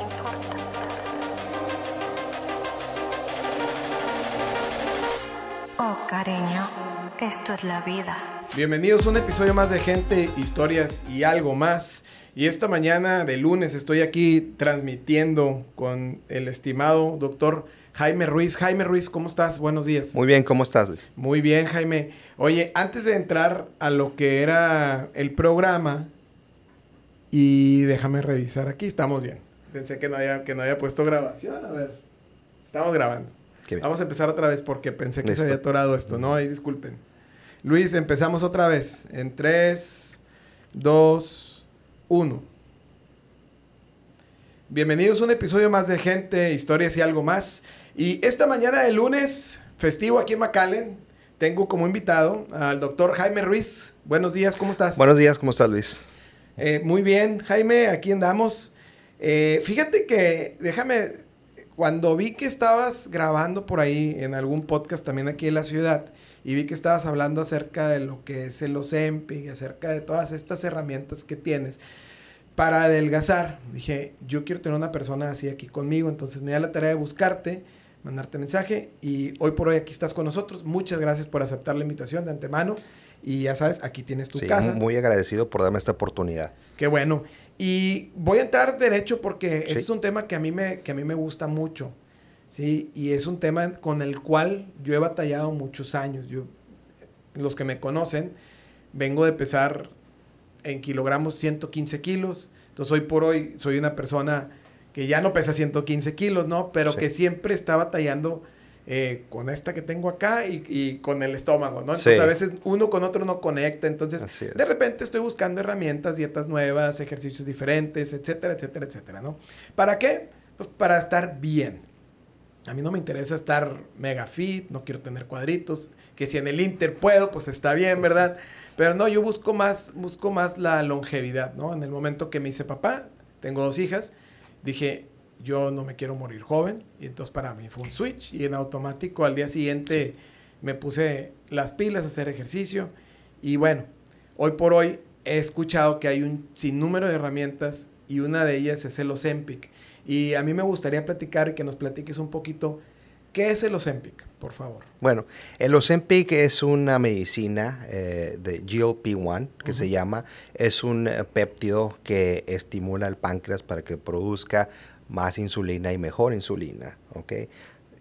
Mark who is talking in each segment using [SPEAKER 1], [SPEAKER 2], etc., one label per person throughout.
[SPEAKER 1] importa. Oh cariño, esto es la vida.
[SPEAKER 2] Bienvenidos a un episodio más de Gente, Historias y algo más. Y esta mañana de lunes estoy aquí transmitiendo con el estimado doctor Jaime Ruiz. Jaime Ruiz, ¿cómo estás? Buenos días. Muy
[SPEAKER 1] bien, ¿cómo estás, Luis?
[SPEAKER 2] Muy bien, Jaime. Oye, antes de entrar a lo que era el programa, y déjame revisar aquí, estamos bien. Pensé que no había, que no puesto grabación, a ver. Estamos grabando. Vamos a empezar otra vez porque pensé que se había atorado esto, ¿no? Ahí disculpen. Luis, empezamos otra vez. En 3, 2, 1. Bienvenidos a un episodio más de Gente, Historias y algo más. Y esta mañana de lunes, festivo aquí en Macalen tengo como invitado al doctor Jaime Ruiz. Buenos días, ¿cómo estás? Buenos días, ¿cómo estás, Luis? Eh, muy bien, Jaime, aquí andamos. Eh, fíjate que, déjame, cuando vi que estabas grabando por ahí en algún podcast también aquí en la ciudad y vi que estabas hablando acerca de lo que es el OSEMPI y acerca de todas estas herramientas que tienes para adelgazar, dije, yo quiero tener una persona así aquí conmigo, entonces me da la tarea de buscarte, mandarte mensaje y hoy por hoy aquí estás con nosotros. Muchas gracias por aceptar la invitación de antemano. Y ya sabes, aquí tienes tu sí, casa.
[SPEAKER 1] Muy agradecido por darme esta oportunidad.
[SPEAKER 2] Qué bueno. Y voy a entrar derecho porque es un tema que a mí me, que a mí me gusta mucho. ¿sí? Y es un tema con el cual yo he batallado muchos años. Yo, los que me conocen, vengo de pesar en kilogramos 115 kilos. Entonces, hoy por hoy soy una persona que ya no pesa 115 kilos, ¿no? Pero que siempre está batallando eh, con esta que tengo acá y, con el estómago, ¿no? Entonces a veces uno con otro no conecta, entonces de repente estoy buscando herramientas, dietas nuevas, ejercicios diferentes, etcétera, etcétera, etcétera, ¿no? ¿Para qué? Pues para estar bien. A mí no me interesa estar mega fit, no quiero tener cuadritos, que si en el Inter puedo, pues está bien, ¿verdad? Pero no, yo busco más, busco más la longevidad, ¿no? En el momento que me hice papá, tengo dos hijas, dije, yo no me quiero morir joven. Y entonces para mí fue un switch y en automático al día siguiente me puse las pilas a hacer ejercicio. Y bueno, hoy por hoy he escuchado que hay un sinnúmero de herramientas y una de ellas es el Ozempic. Y a mí me gustaría platicar y que nos platiques un poquito ¿Qué es el Ozempic, por favor?
[SPEAKER 1] Bueno, el Ozempic es una medicina eh, de GLP-1 que se llama. Es un eh, péptido que estimula el páncreas para que produzca más insulina y mejor insulina.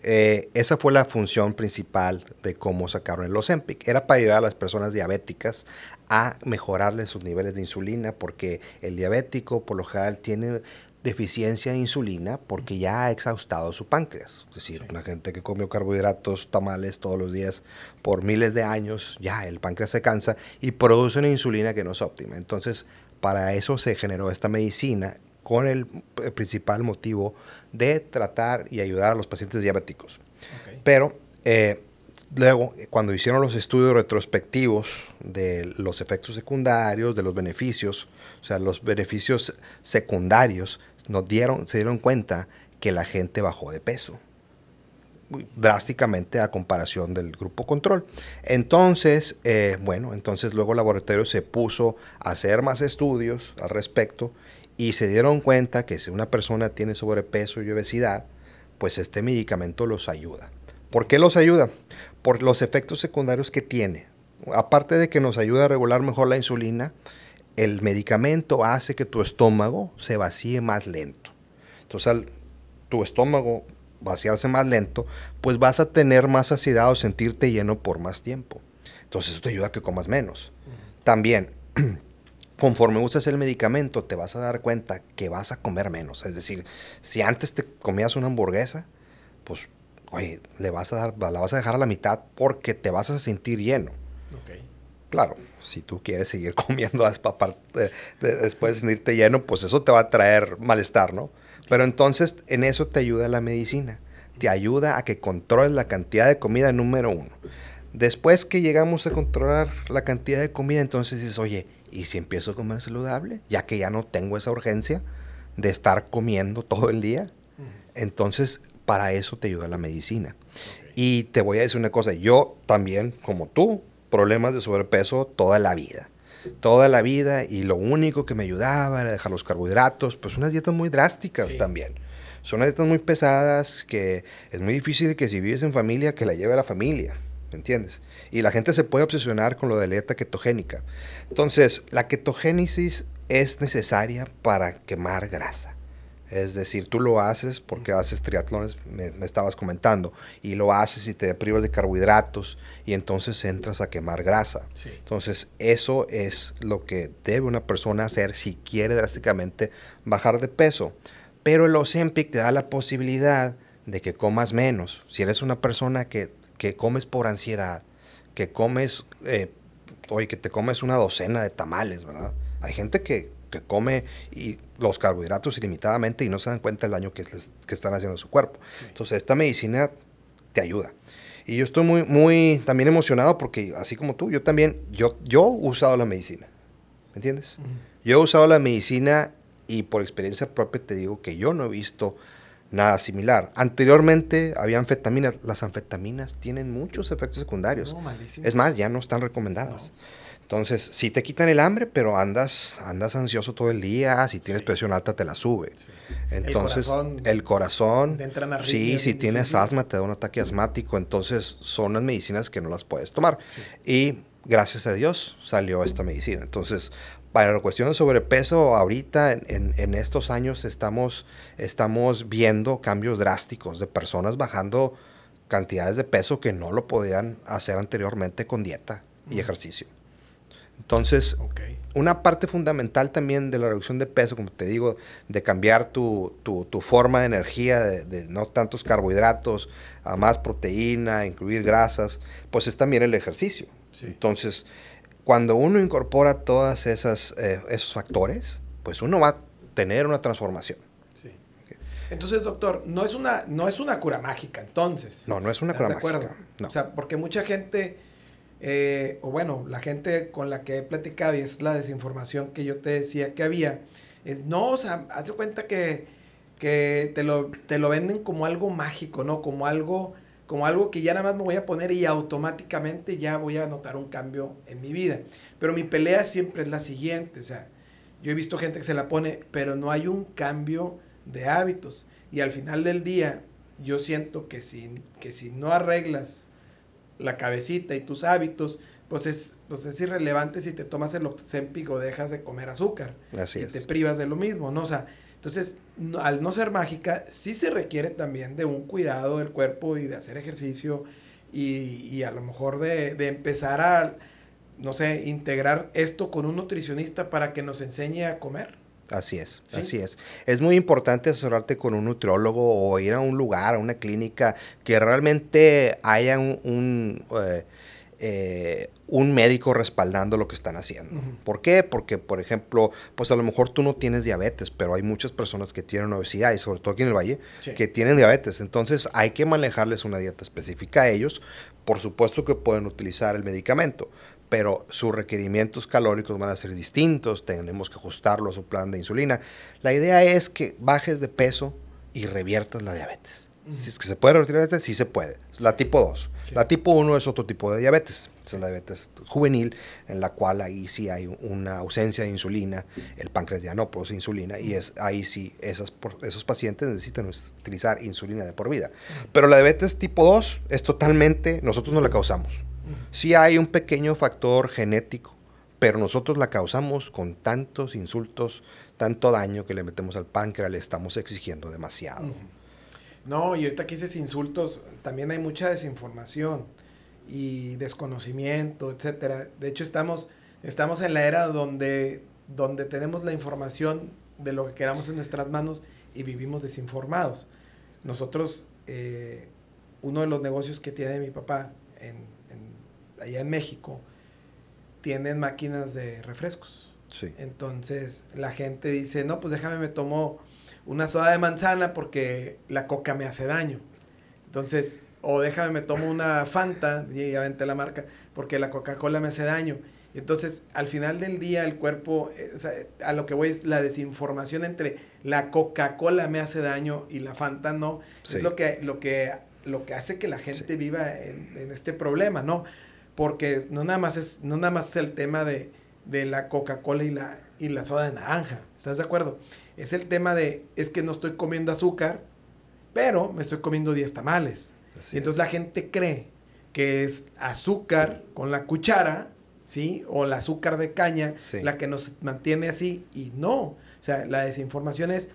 [SPEAKER 1] Eh, esa fue la función principal de cómo sacaron el Ozempic. Era para ayudar a las personas diabéticas a mejorarle sus niveles de insulina, porque el diabético por lo general tiene deficiencia de insulina porque ya ha exhaustado su páncreas. Es decir, una gente que comió carbohidratos, tamales todos los días por miles de años, ya el páncreas se cansa y produce una insulina que no es óptima. Entonces, para eso se generó esta medicina con el eh, principal motivo de tratar y ayudar a los pacientes diabéticos. Pero eh, luego, eh, cuando hicieron los estudios retrospectivos de los efectos secundarios, de los beneficios, o sea, los beneficios secundarios, nos dieron, se dieron cuenta que la gente bajó de peso drásticamente a comparación del grupo control. Entonces, bueno, entonces luego el laboratorio se puso a hacer más estudios al respecto y se dieron cuenta que si una persona tiene sobrepeso y obesidad, pues este medicamento los ayuda. ¿Por qué los ayuda? Por los efectos secundarios que tiene. Aparte de que nos ayuda a regular mejor la insulina, el medicamento hace que tu estómago se vacíe más lento. Entonces, tu estómago vaciarse más lento, pues vas a tener más saciedad o sentirte lleno por más tiempo. Entonces, eso te ayuda a que comas menos. También conforme usas el medicamento te vas a dar cuenta que vas a comer menos. Es decir, si antes te comías una hamburguesa, pues, oye, le vas a dar, la vas a dejar a la mitad porque te vas a sentir lleno. ok Claro, si tú quieres seguir comiendo eh, después de sentirte lleno, pues eso te va a traer malestar, ¿no? Pero entonces en eso te ayuda la medicina. Te ayuda a que controles la cantidad de comida número uno. Después que llegamos a controlar la cantidad de comida, entonces dices, oye, ¿y si empiezo a comer saludable? Ya que ya no tengo esa urgencia de estar comiendo todo el día. Entonces, para eso te ayuda la medicina. Y te voy a decir una cosa, yo también, como tú, problemas de sobrepeso toda la vida. Toda la vida y lo único que me ayudaba era dejar los carbohidratos, pues unas dietas muy drásticas también. Son unas dietas muy pesadas que es muy difícil que si vives en familia que la lleve a la familia entiendes? Y la gente se puede obsesionar con lo de la dieta ketogénica. Entonces, la ketogénesis es necesaria para quemar grasa. Es decir, tú lo haces porque haces triatlones, me, estabas comentando, y lo haces y te privas de carbohidratos y entonces entras a quemar grasa. Entonces, eso es lo que debe una persona hacer si quiere drásticamente bajar de peso. Pero el Ozempic te da la posibilidad de que comas menos. Si eres una persona que que comes por ansiedad, que comes, eh, oye, que te comes una docena de tamales, ¿verdad? Hay gente que, come y los carbohidratos ilimitadamente y no se dan cuenta del daño que, que están haciendo a su cuerpo. Entonces, esta medicina te ayuda. Y yo estoy muy, muy también emocionado porque, así como tú, yo también, yo, yo he usado la medicina. ¿Me entiendes? Yo he usado la medicina y por experiencia propia te digo que yo no he visto nada similar. Anteriormente había anfetaminas. Las anfetaminas tienen muchos efectos secundarios. es más, ya no están recomendadas. Entonces, sí te quitan el hambre, pero andas, andas ansioso todo el día. Si tienes presión alta, te la sube. Entonces, el corazón. sí, si tienes asma, te da un ataque asmático. Entonces, son las medicinas que no las puedes tomar. Y gracias a Dios salió esta medicina. Entonces, para la cuestión de sobrepeso, ahorita en, estos años estamos, viendo cambios drásticos de personas bajando cantidades de peso que no lo podían hacer anteriormente con dieta y ejercicio. Entonces, una parte fundamental también de la reducción de peso, como te digo, de cambiar tu, forma de energía, de, no tantos carbohidratos, a más proteína, incluir grasas, pues es también el ejercicio. Entonces, cuando uno incorpora todos esas eh, esos factores, pues uno va a tener una transformación.
[SPEAKER 2] Sí. Entonces, doctor, no es, una, no es una cura mágica, entonces.
[SPEAKER 1] No, no es una cura de
[SPEAKER 2] mágica. O sea, porque mucha gente, eh, o bueno, la gente con la que he platicado y es la desinformación que yo te decía que había, es, no, o sea, hace cuenta que, te, te lo venden como algo mágico, ¿no? Como algo como algo que ya nada más me voy a poner y automáticamente ya voy a notar un cambio en mi vida. Pero mi pelea siempre es la siguiente, o sea, yo he visto gente que se la pone, pero no hay un cambio de hábitos. Y al final del día, yo siento que si, que si no arreglas la cabecita y tus hábitos, pues es, pues es irrelevante si te tomas el oxémpico o dejas de comer azúcar. Así y te privas de lo mismo, ¿no? O sea, entonces, al no ser mágica, sí se requiere también de un cuidado del cuerpo y de hacer ejercicio y, a lo mejor de, empezar a, no sé, integrar esto con un nutricionista para que nos enseñe a comer.
[SPEAKER 1] Así es, así es. Es muy importante asesorarte con un nutriólogo o ir a un lugar, a una clínica, que realmente haya un, eh, eh, un médico respaldando lo que están haciendo. ¿Por qué? Porque, por ejemplo, pues a lo mejor tú no tienes diabetes, pero hay muchas personas que tienen obesidad, y sobre todo aquí en el Valle, que tienen diabetes. Entonces hay que manejarles una dieta específica a ellos. Por supuesto que pueden utilizar el medicamento, pero sus requerimientos calóricos van a ser distintos, tenemos que ajustarlo a su plan de insulina. La idea es que bajes de peso y reviertas la diabetes. Si es que se puede retirar diabetes, sí se puede. La tipo 2. La tipo 1 es otro tipo de diabetes. Es la diabetes juvenil, en la cual ahí sí hay una ausencia de insulina. El páncreas ya no produce insulina y es, ahí sí esas, esos pacientes necesitan utilizar insulina de por vida. Pero la diabetes tipo 2 es totalmente, nosotros no la causamos. Sí hay un pequeño factor genético, pero nosotros la causamos con tantos insultos, tanto daño que le metemos al páncreas, le estamos exigiendo demasiado.
[SPEAKER 2] No, y ahorita que dices insultos, también hay mucha desinformación y desconocimiento, etcétera. De hecho, estamos, estamos en la era donde, donde tenemos la información de lo que queramos en nuestras manos y vivimos desinformados. Nosotros, eh, uno de los negocios que tiene mi papá en, allá en México, tienen máquinas de refrescos. Entonces la gente dice, no, pues déjame, me tomo una soda de manzana porque la coca me hace daño. Entonces, o déjame, me tomo una Fanta, y ya vente la marca, porque la Coca-Cola me hace daño. Entonces, al final del día, el cuerpo, eh, a lo que voy es la desinformación entre la Coca-Cola me hace daño y la Fanta no, es lo que, lo, que, lo que hace que la gente viva en, este problema, ¿no? Porque no nada más es, no nada más el tema de, la Coca-Cola y la, y la soda de naranja, ¿estás de acuerdo? es el tema de, es que no estoy comiendo azúcar, pero me estoy comiendo 10 tamales. y entonces la gente cree que es azúcar con la cuchara, ¿sí? O el azúcar de caña, la que nos mantiene así, y no. O sea, la desinformación es,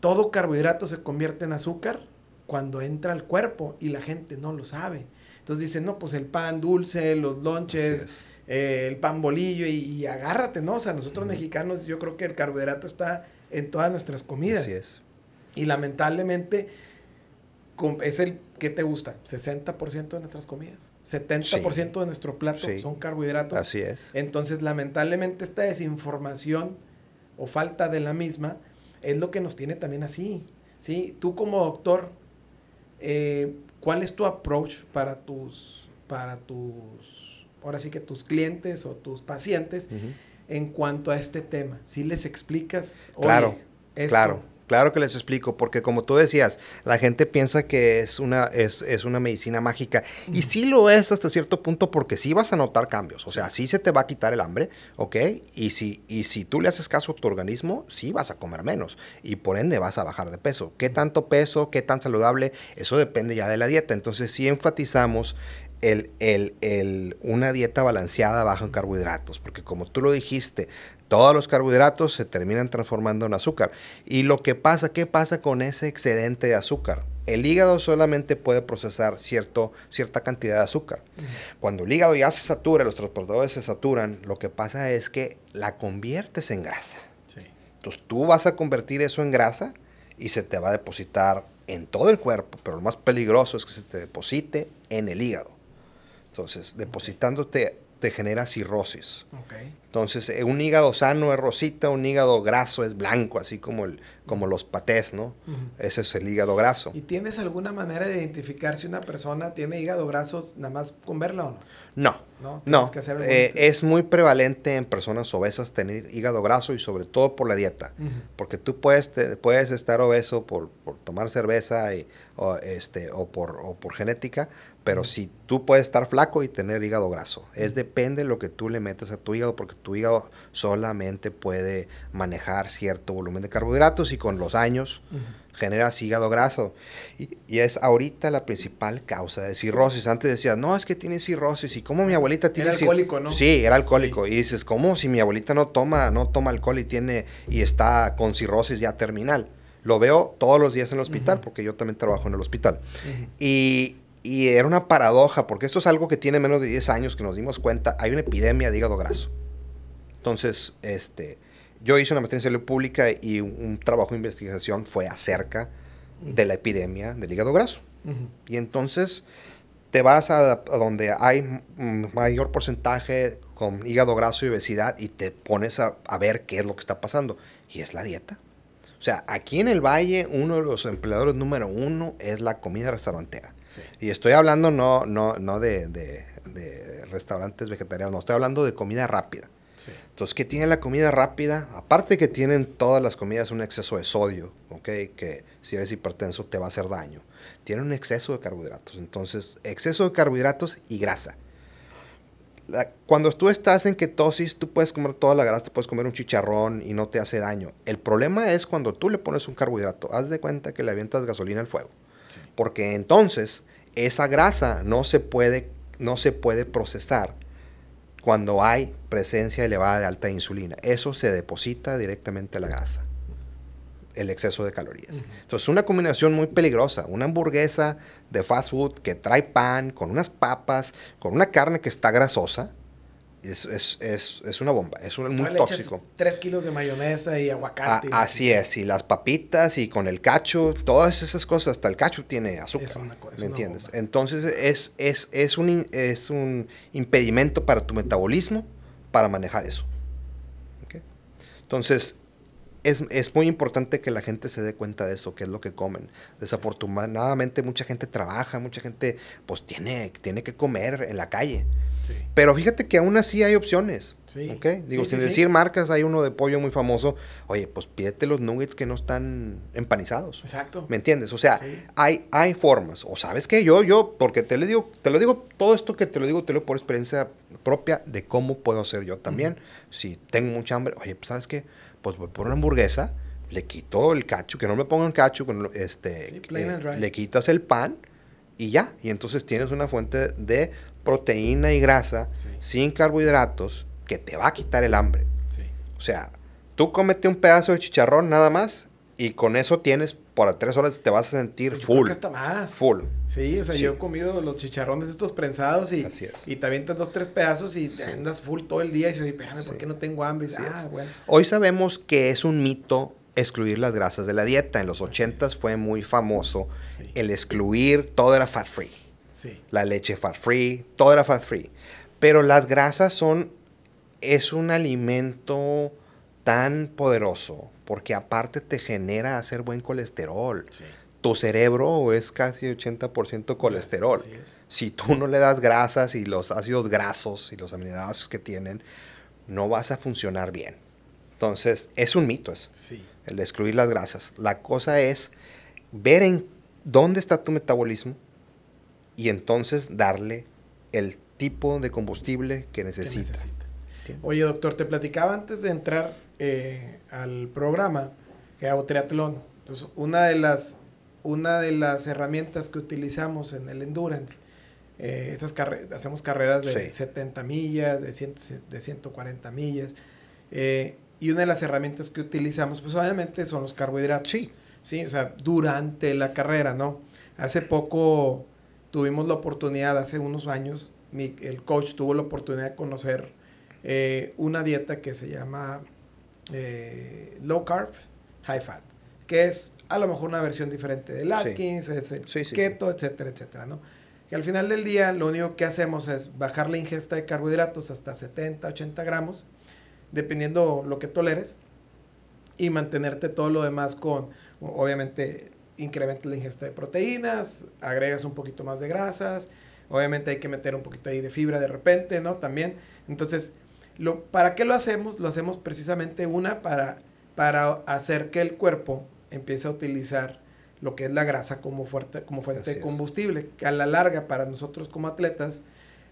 [SPEAKER 2] todo carbohidrato se convierte en azúcar cuando entra al cuerpo y la gente no lo sabe. Entonces dicen, no, pues el pan dulce, los lonches eh, el pan bolillo y, agárrate, ¿no? O sea, nosotros mexicanos yo creo que el carbohidrato está en todas nuestras comidas. Así es. Y lamentablemente es el que te gusta, 60% de nuestras comidas, 70% de nuestro plato son carbohidratos. Así es. Entonces, lamentablemente esta desinformación o falta de la misma es lo que nos tiene también así. ¿sí? Tú como doctor, eh, ¿cuál es tu approach para tus, para tus ahora sí que tus clientes o tus pacientes en cuanto a este tema? Si ¿Sí les explicas. Claro,
[SPEAKER 1] claro. Claro que les explico, porque como tú decías, la gente piensa que es una, es, una medicina mágica. Y sí lo es hasta cierto punto, porque sí vas a notar cambios. O sea, sí se te va a quitar el hambre, ¿ok? Y si, y si tú le haces caso a tu organismo, sí vas a comer menos. Y por ende vas a bajar de peso. ¿Qué tanto peso? ¿Qué tan saludable? Eso depende ya de la dieta. Entonces sí enfatizamos el, una dieta balanceada baja en carbohidratos, porque como tú lo dijiste, todos los carbohidratos se terminan transformando en azúcar. Y lo que pasa, ¿qué pasa con ese excedente de azúcar? El hígado solamente puede procesar cierto, cierta cantidad de azúcar. Cuando el hígado ya se satura, los transportadores se saturan, lo que pasa es que la conviertes en grasa. Entonces tú vas a convertir eso en grasa y se te va a depositar en todo el cuerpo, pero lo más peligroso es que se te deposite en el hígado. Entonces, depositándote te genera cirrosis. Okay. Entonces, eh, un hígado sano es rosita, un hígado graso es blanco, así como, el, como los patés, ¿no? Ese es el hígado graso. ¿Y
[SPEAKER 2] tienes alguna manera de identificar si una persona tiene hígado graso nada más con verla o
[SPEAKER 1] no? No, no, Que eh, es muy prevalente en personas obesas tener hígado graso y sobre todo por la dieta, porque tú puedes, puedes estar obeso por, por tomar cerveza y, este, o, por, o por genética, pero si tú puedes estar flaco y tener hígado graso, es depende de lo que tú le metas a tu hígado, porque tu hígado solamente puede manejar cierto volumen de carbohidratos y con los años genera generas hígado graso. Y, es ahorita la principal causa de cirrosis. Antes decías, no, es que tiene cirrosis. ¿Y cómo mi abuelita tiene Era alcohólico, ¿no? Sí, era alcohólico. Y dices, ¿cómo si mi abuelita no toma, no toma alcohol y tiene y está con cirrosis ya terminal? Lo veo todos los días en el hospital, porque yo también trabajo en el hospital. Y y era una paradoja, porque esto es algo que tiene menos de 10 años que nos dimos cuenta. Hay una epidemia de hígado graso. Entonces, este, yo hice una maestría en salud pública y un, trabajo de investigación fue acerca de la epidemia del hígado graso. Y entonces te vas a, donde hay mayor porcentaje con hígado graso y obesidad y te pones a, a ver qué es lo que está pasando. Y es la dieta. O sea, aquí en el Valle, uno de los empleadores número uno es la comida restaurantera y estoy hablando no, no, no de, restaurantes vegetarianos, no, estoy hablando de comida rápida. Entonces, ¿qué tiene la comida rápida? Aparte que tienen todas las comidas un exceso de sodio, Que si eres hipertenso te va a hacer daño. Tiene un exceso de carbohidratos. Entonces, exceso de carbohidratos y grasa. cuando tú estás en ketosis, tú puedes comer toda la grasa, puedes comer un chicharrón y no te hace daño. El problema es cuando tú le pones un carbohidrato. Haz de cuenta que le avientas gasolina al fuego. Porque entonces esa grasa no se puede, no se puede procesar cuando hay presencia elevada de alta insulina. Eso se deposita directamente en la grasa, el exceso de calorías. Uh es Entonces, una combinación muy peligrosa, una hamburguesa de fast food que trae pan, con unas papas, con una carne que está grasosa, es, una bomba, es muy tóxico.
[SPEAKER 2] Tres kilos de mayonesa y aguacate. así
[SPEAKER 1] es, y las papitas y con el cacho, todas esas cosas, hasta el cacho tiene azúcar. Es ¿Me entiendes? Entonces es, es, un, es un impedimento para tu metabolismo para manejar eso. Entonces, es, muy importante que la gente se dé cuenta de eso, qué es lo que comen. Desafortunadamente mucha gente trabaja, mucha gente pues tiene, tiene que comer en la calle. Pero fíjate que aún así hay opciones.
[SPEAKER 2] Digo, sin decir
[SPEAKER 1] marcas, hay uno de pollo muy famoso. Oye, pues pídete los nuggets que no están empanizados. Exacto. ¿Me entiendes? O sea, hay, hay formas. O sabes que yo, yo, porque te lo digo, te lo digo, todo esto que te lo digo, te lo digo por experiencia propia de cómo puedo hacer yo también. Si tengo mucha hambre, oye, pues sabes qué? pues voy por una hamburguesa, le quito el cacho, que no me pongan cacho, este, le quitas el pan y ya. Y entonces tienes una fuente de proteína y grasa sin carbohidratos que te va a quitar el hambre. O sea, tú comete un pedazo de chicharrón nada más y con eso tienes para tres horas te vas a sentir pues full.
[SPEAKER 2] Full. Sí, o sea, yo he comido los chicharrones estos prensados y, y te avientas dos, tres pedazos y andas full todo el día y dices, espérame, ¿por qué no tengo hambre? Ah,
[SPEAKER 1] Hoy sabemos que es un mito excluir las grasas de la dieta. En los ochentas fue muy famoso el excluir toda era fat free. Sí. La leche fat free, toda era fat free. Pero las grasas son, es un alimento tan poderoso, porque aparte te genera hacer buen colesterol. Tu cerebro es casi 80% colesterol. si tú no le das grasas y los ácidos grasos y los aminoácidos que tienen, no vas a funcionar bien. Entonces, es un mito eso. Sí. El excluir las grasas. La cosa es ver en dónde está tu metabolismo y entonces darle el tipo de combustible que necesitas. Que necesita.
[SPEAKER 2] Oye, doctor, te platicaba antes de entrar eh, al programa que hago triatlón. Entonces, una de las, una de las herramientas que utilizamos en el endurance, eh, hacemos carreras de 70 millas, de, de 140 millas, eh, y una de las herramientas que utilizamos, pues obviamente son los carbohidratos. Sí. Sí, o sea, durante la carrera, ¿no? Hace poco tuvimos la oportunidad, hace unos años, el coach tuvo la oportunidad de conocer una dieta que se llama eh, low carb, high fat, que es a lo mejor una versión diferente de Atkins, keto, etcétera, etcétera, ¿no? al final del día lo único que hacemos es bajar la ingesta de carbohidratos hasta 70, 80 gramos, dependiendo lo que toleres, y mantenerte todo lo demás con, obviamente, incrementa la ingesta de proteínas, agregas un poquito más de grasas, obviamente hay que meter un poquito ahí de fibra de repente, ¿no? También, entonces ¿Para qué lo hacemos? Lo hacemos precisamente una para, para hacer que el cuerpo empiece a utilizar lo que es la grasa como como fuente de combustible, que a la larga para nosotros como atletas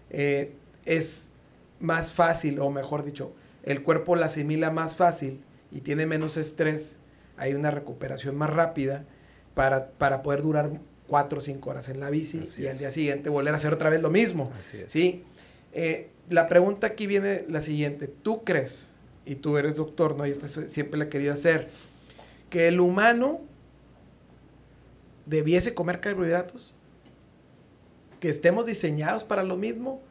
[SPEAKER 2] eh, es más fácil, o mejor dicho, el cuerpo la asimila más fácil y tiene menos estrés, hay una recuperación más rápida para, poder durar cuatro o cinco horas en la bici y al día siguiente volver a hacer otra vez lo mismo. ¿sí? Eh, la pregunta aquí viene la siguiente. ¿Tú crees, y tú eres doctor, ¿no? Y esta siempre la he querido hacer, que el humano debiese comer carbohidratos? ¿Que estemos diseñados para lo mismo?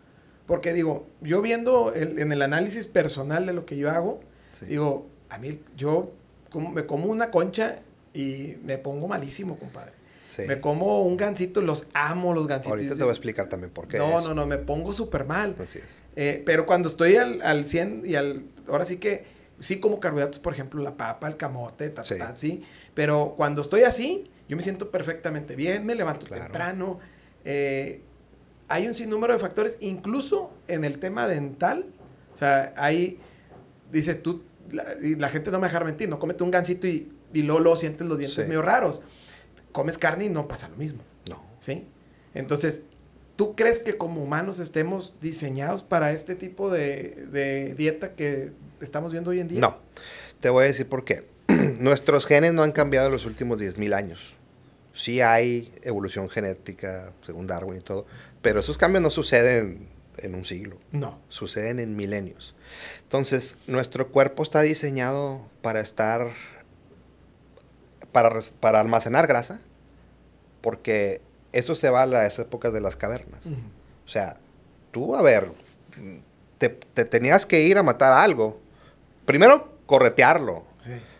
[SPEAKER 2] Porque digo, yo viendo en el análisis personal de lo que yo hago, digo, a mí yo como, me como una concha y me pongo malísimo, compadre. Me como un gansito, los amo los gansitos. Ahorita te voy a explicar también por qué. No, no, no, me pongo súper mal. Así es. Eh, pero cuando estoy al, al 100 y al... Ahora sí que sí como carbohidratos, por ejemplo, la papa, el camote, tal, sí. Pero cuando estoy así, yo me siento perfectamente bien, me levanto temprano. Eh, hay un sinnúmero de factores, incluso en el tema dental. O sea, ahí dices tú, y la gente no me deja mentir, no comete un gansito y, y luego, sientes los dientes medio raros comes carne y no pasa lo mismo. No. ¿Sí? Entonces, ¿tú crees que como humanos estemos diseñados para este tipo de, dieta que estamos viendo hoy en día? No.
[SPEAKER 1] Te voy a decir por qué. Nuestros genes no han cambiado en los últimos 10.000 años. Sí hay evolución genética, según Darwin y todo, pero esos cambios no suceden en un siglo. No. Suceden en milenios. Entonces, nuestro cuerpo está diseñado para estar para, almacenar grasa, porque eso se va a las épocas de las cavernas.
[SPEAKER 2] O
[SPEAKER 1] sea, tú, a ver, te, tenías que ir a matar algo. Primero, corretearlo.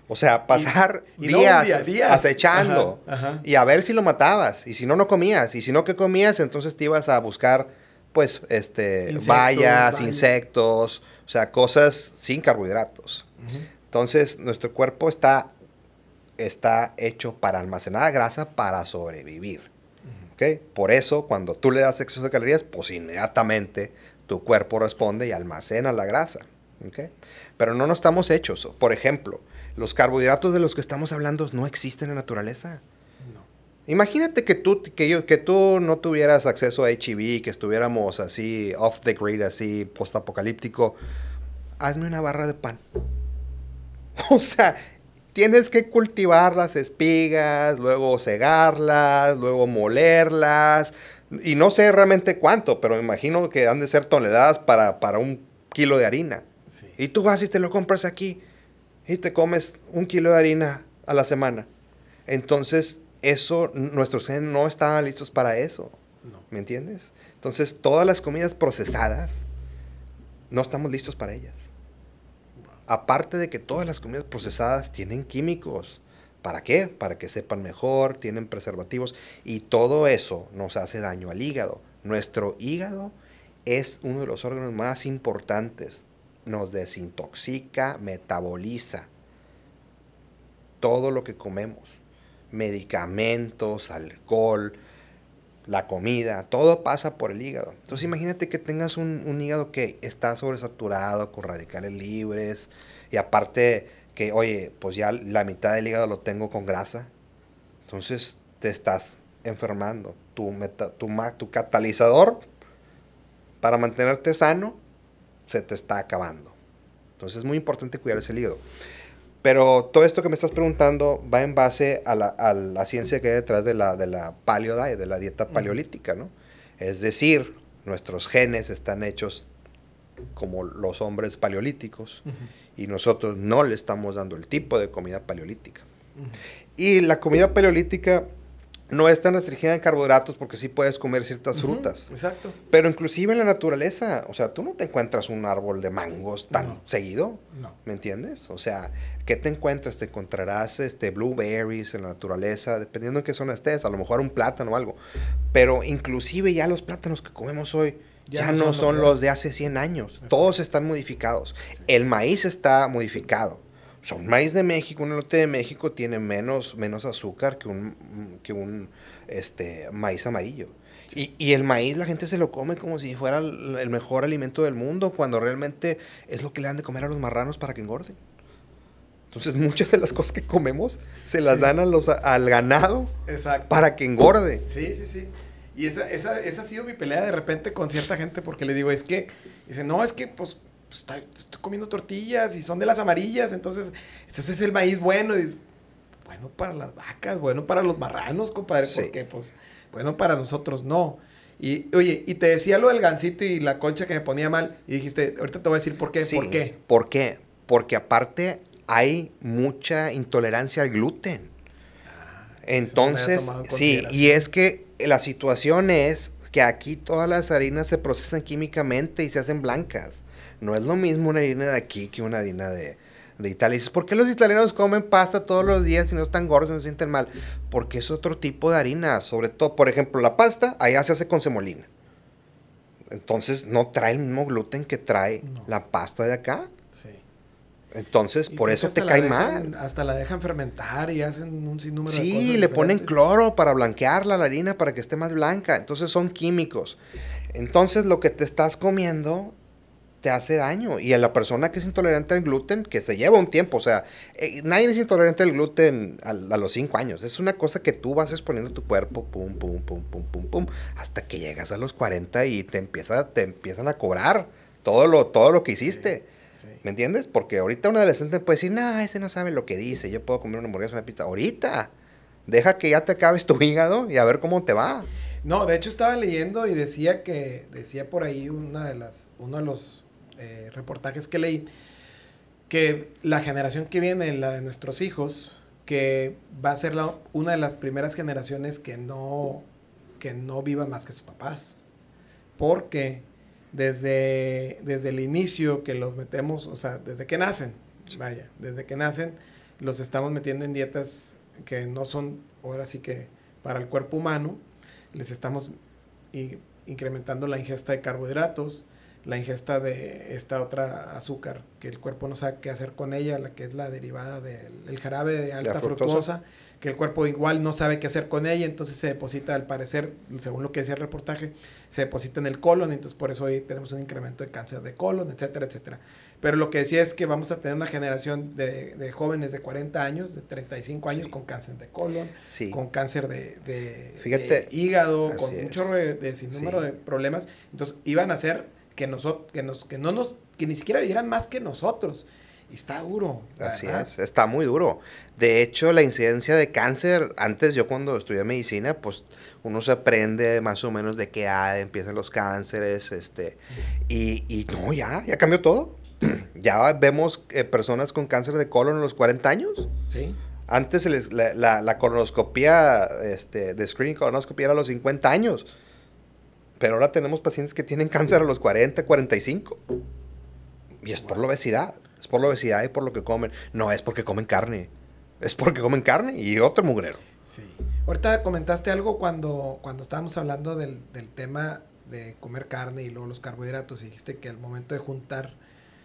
[SPEAKER 1] O sea, pasar días, acechando y a ver si lo matabas. Y si no, no comías. Y si no, ¿qué comías? Entonces te ibas a buscar, pues, este, bayas, insectos, o sea, cosas sin carbohidratos. Entonces, nuestro cuerpo está está hecho para almacenar grasa para sobrevivir. ¿okay? Por eso, cuando tú le das exceso de calorías, pues inmediatamente tu cuerpo responde y almacena la grasa. Pero no nos estamos hechos. Por ejemplo, los carbohidratos de los que estamos hablando no existen en la naturaleza. Imagínate que tú, que, yo, que tú no tuvieras acceso a HIV, que estuviéramos así, off the grid, así, post apocalíptico. Hazme una barra de pan. O sea, tienes que cultivar las espigas, luego cegarlas, luego molerlas. Y no sé realmente cuánto, pero me imagino que han de ser toneladas para, un kilo de harina. Y tú vas y te lo compras aquí y te comes un kilo de harina a la semana. Entonces, eso, nuestros genes no estaban listos para eso. No. ¿Me entiendes? Entonces, todas las comidas procesadas, no estamos listos para ellas. Aparte de que todas las comidas procesadas tienen químicos. ¿Para qué? Para que sepan mejor, tienen preservativos y todo eso nos hace daño al hígado. Nuestro hígado es uno de los órganos más importantes. Nos desintoxica, metaboliza todo lo que comemos. Medicamentos, alcohol, la comida, todo pasa por el hígado. Entonces imagínate que tengas un, hígado que está sobresaturado con radicales libres y aparte que, oye, pues ya la mitad del hígado lo tengo con grasa. Entonces te estás enfermando. Tu, meta, tu, tu catalizador para mantenerte sano se te está acabando. Entonces es muy importante cuidar ese hígado. Pero todo esto que me estás preguntando va en base a la, ciencia que hay detrás de la, de la de la dieta paleolítica, ¿no? Es decir, nuestros genes están hechos como los hombres paleolíticos y nosotros no le estamos dando el tipo de comida paleolítica. Y la comida paleolítica no es tan restringida en carbohidratos porque sí puedes comer ciertas frutas. Exacto. Pero inclusive en la naturaleza, o sea, tú no te encuentras un árbol de mangos tan seguido. No. ¿Me entiendes? O sea, ¿qué te encuentras? Te encontrarás este, blueberries en la naturaleza, dependiendo en qué zona estés, a lo mejor un plátano o algo. Pero inclusive ya los plátanos que comemos hoy, ya, no son, los, de hace 100 años. Todos están modificados. El maíz está modificado son maíz de México, un elote de México tiene menos, menos azúcar que un, que un este, maíz amarillo. Y, el maíz la gente se lo come como si fuera el, mejor alimento del mundo, cuando realmente es lo que le dan de comer a los marranos para que engorden. Entonces muchas de las cosas que comemos se las dan a los, al ganado
[SPEAKER 2] para que engorde. Sí, sí, sí. Y esa, esa, esa ha sido mi pelea de repente con cierta gente porque le digo, es que, dice, no, es que pues pues, estoy comiendo tortillas y son de las amarillas, entonces, ese es el maíz bueno. bueno para las vacas, bueno para los marranos, compadre, porque pues, bueno para nosotros no. Y, oye, y te decía lo del gancito y la concha que me ponía mal, y dijiste, ahorita te voy a decir por qué, por qué. ¿Por qué? Porque aparte
[SPEAKER 1] hay mucha intolerancia al gluten. Ah, entonces, sí, y es que la situación es que aquí todas las harinas se procesan químicamente y se hacen blancas no es lo mismo una harina de aquí que una harina de, Italia. Y dices, ¿por qué los italianos comen pasta todos los días y no están gordos y no se sienten mal? Porque es otro tipo de harina, sobre todo, por ejemplo, la pasta allá se hace con semolina. Entonces no trae el mismo gluten que trae la pasta de acá. Sí. Entonces, por eso te cae mal.
[SPEAKER 2] Hasta la dejan fermentar y hacen un sinnúmero sí, de cosas. Sí, le ponen
[SPEAKER 1] cloro para blanquearla la harina para que esté más blanca. Entonces son químicos. Entonces lo que te estás comiendo te hace daño. Y a la persona que es intolerante al gluten, que se lleva un tiempo, o sea, eh, nadie es intolerante al gluten a, los cinco años. Es una cosa que tú vas exponiendo tu cuerpo, pum, pum, pum, pum, pum, pum, hasta que llegas a los 40 y te, empieza, te empiezan a cobrar todo lo, todo lo que hiciste. ¿Me entiendes? Porque ahorita un adolescente puede decir, no, ese no sabe lo que dice, yo puedo comer una hamburguesa, una pizza. Ahorita, deja que ya te acabes tu hígado
[SPEAKER 2] y a ver cómo te va. No, de hecho estaba leyendo y decía que, decía por ahí una de las, uno de los eh, reportajes que leí, que la generación que viene, la de nuestros hijos, que va a ser una de las primeras generaciones que no, que no viva más que sus papás. Porque desde, desde el inicio que los metemos, o sea, desde que nacen, vaya, desde que nacen, los estamos metiendo en dietas que no son, ahora sí que para el cuerpo humano, les estamos incrementando la ingesta de carbohidratos, la ingesta de esta otra azúcar que el cuerpo no sabe qué hacer con ella, la que es la derivada del jarabe de alta fructosa. que el cuerpo igual no sabe qué hacer con ella, entonces se deposita, al parecer, según lo que decía el reportaje, se deposita en el colon, entonces por eso hoy tenemos un incremento de cáncer de colon, etcétera, etcétera. Pero lo que decía es que vamos a tener una generación de, jóvenes de 40 años, de 35 años, con cáncer de colon, con cáncer de, hígado, con un de, sin número de problemas, entonces iban a ser que, nosotros, que, nos, que, no nos, que ni siquiera vivieran más que nosotros. Y está duro. Así
[SPEAKER 1] es, está muy duro. De hecho, la incidencia de cáncer, antes yo cuando estudié medicina, pues uno se aprende más o menos de qué hay, empiezan los cánceres, este, y, no, ya, ya cambió todo. ya vemos eh, personas con cáncer de colon a los 40 años. Sí. Antes la, la, este, de screening colonoscopía era a los 50 años. Pero ahora tenemos pacientes que tienen cáncer a los 40, 45. Y es por la obesidad. Es por la obesidad y por lo que comen. No es porque comen carne. Es porque comen carne y otro mugrero. Sí.
[SPEAKER 2] Ahorita comentaste algo cuando, cuando estábamos hablando del, tema de comer carne y luego los carbohidratos. Y dijiste que al momento de juntar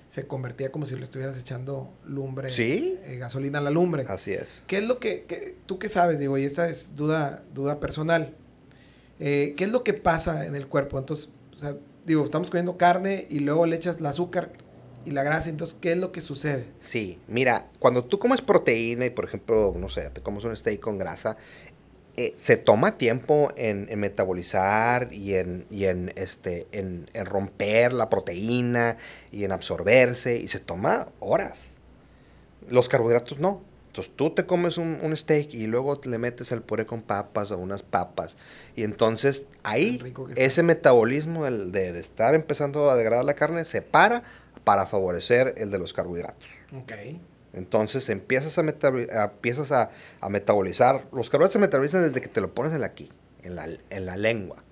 [SPEAKER 2] se convertía como si le estuvieras echando lumbre, ¿Sí? Eh, gasolina a la lumbre. Así es. ¿Qué es lo que, tú qué sabes? Digo, y esta es duda, duda personal. Eh, ¿qué es lo que pasa en el cuerpo? Entonces, digo, estamos comiendo carne y luego le echas el azúcar y la grasa, entonces, ¿qué es lo que sucede? Sí, mira,
[SPEAKER 1] cuando tú comes proteína y, por ejemplo, no sé, te comes un steak con grasa, eh, se toma tiempo en, metabolizar y, en, en, este, en, romper la proteína y en absorberse, y se toma horas. Los carbohidratos no tú te comes un, steak y luego le metes el puré con papas o unas papas. Y entonces ahí ese metabolismo de, estar empezando a degradar la carne se para para favorecer el de los carbohidratos. Entonces empiezas a, metabolizar. Los carbohidratos se metabolizan desde que te lo pones en la aquí, en la, lengua.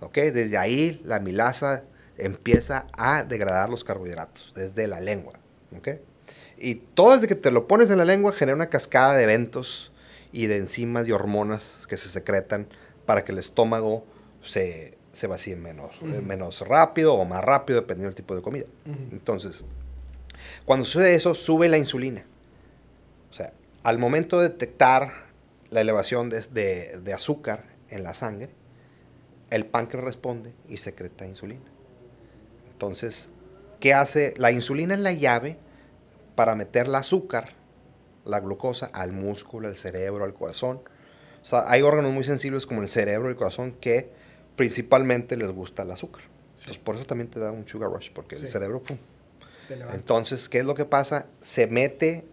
[SPEAKER 1] ¿Ok? Desde ahí la milasa empieza a degradar los carbohidratos, desde la lengua. Y todo desde que te lo pones en la lengua genera una cascada de eventos y de enzimas y hormonas que se secretan para que el estómago se, se vacíe menos, eh, menos rápido o más rápido, dependiendo del tipo de comida. Entonces, cuando sucede eso, sube la insulina. O sea, al momento de detectar la elevación de, de azúcar en la sangre, el páncreas responde y secreta insulina. Entonces, ¿qué hace? La insulina es la llave para meter el azúcar, la glucosa, al músculo, al cerebro, al corazón. O sea, hay órganos muy sensibles como el cerebro y el corazón que principalmente les gusta el azúcar. Entonces, por eso también te da un sugar rush, porque el cerebro, pum. Entonces, ¿qué es lo que pasa? Se mete,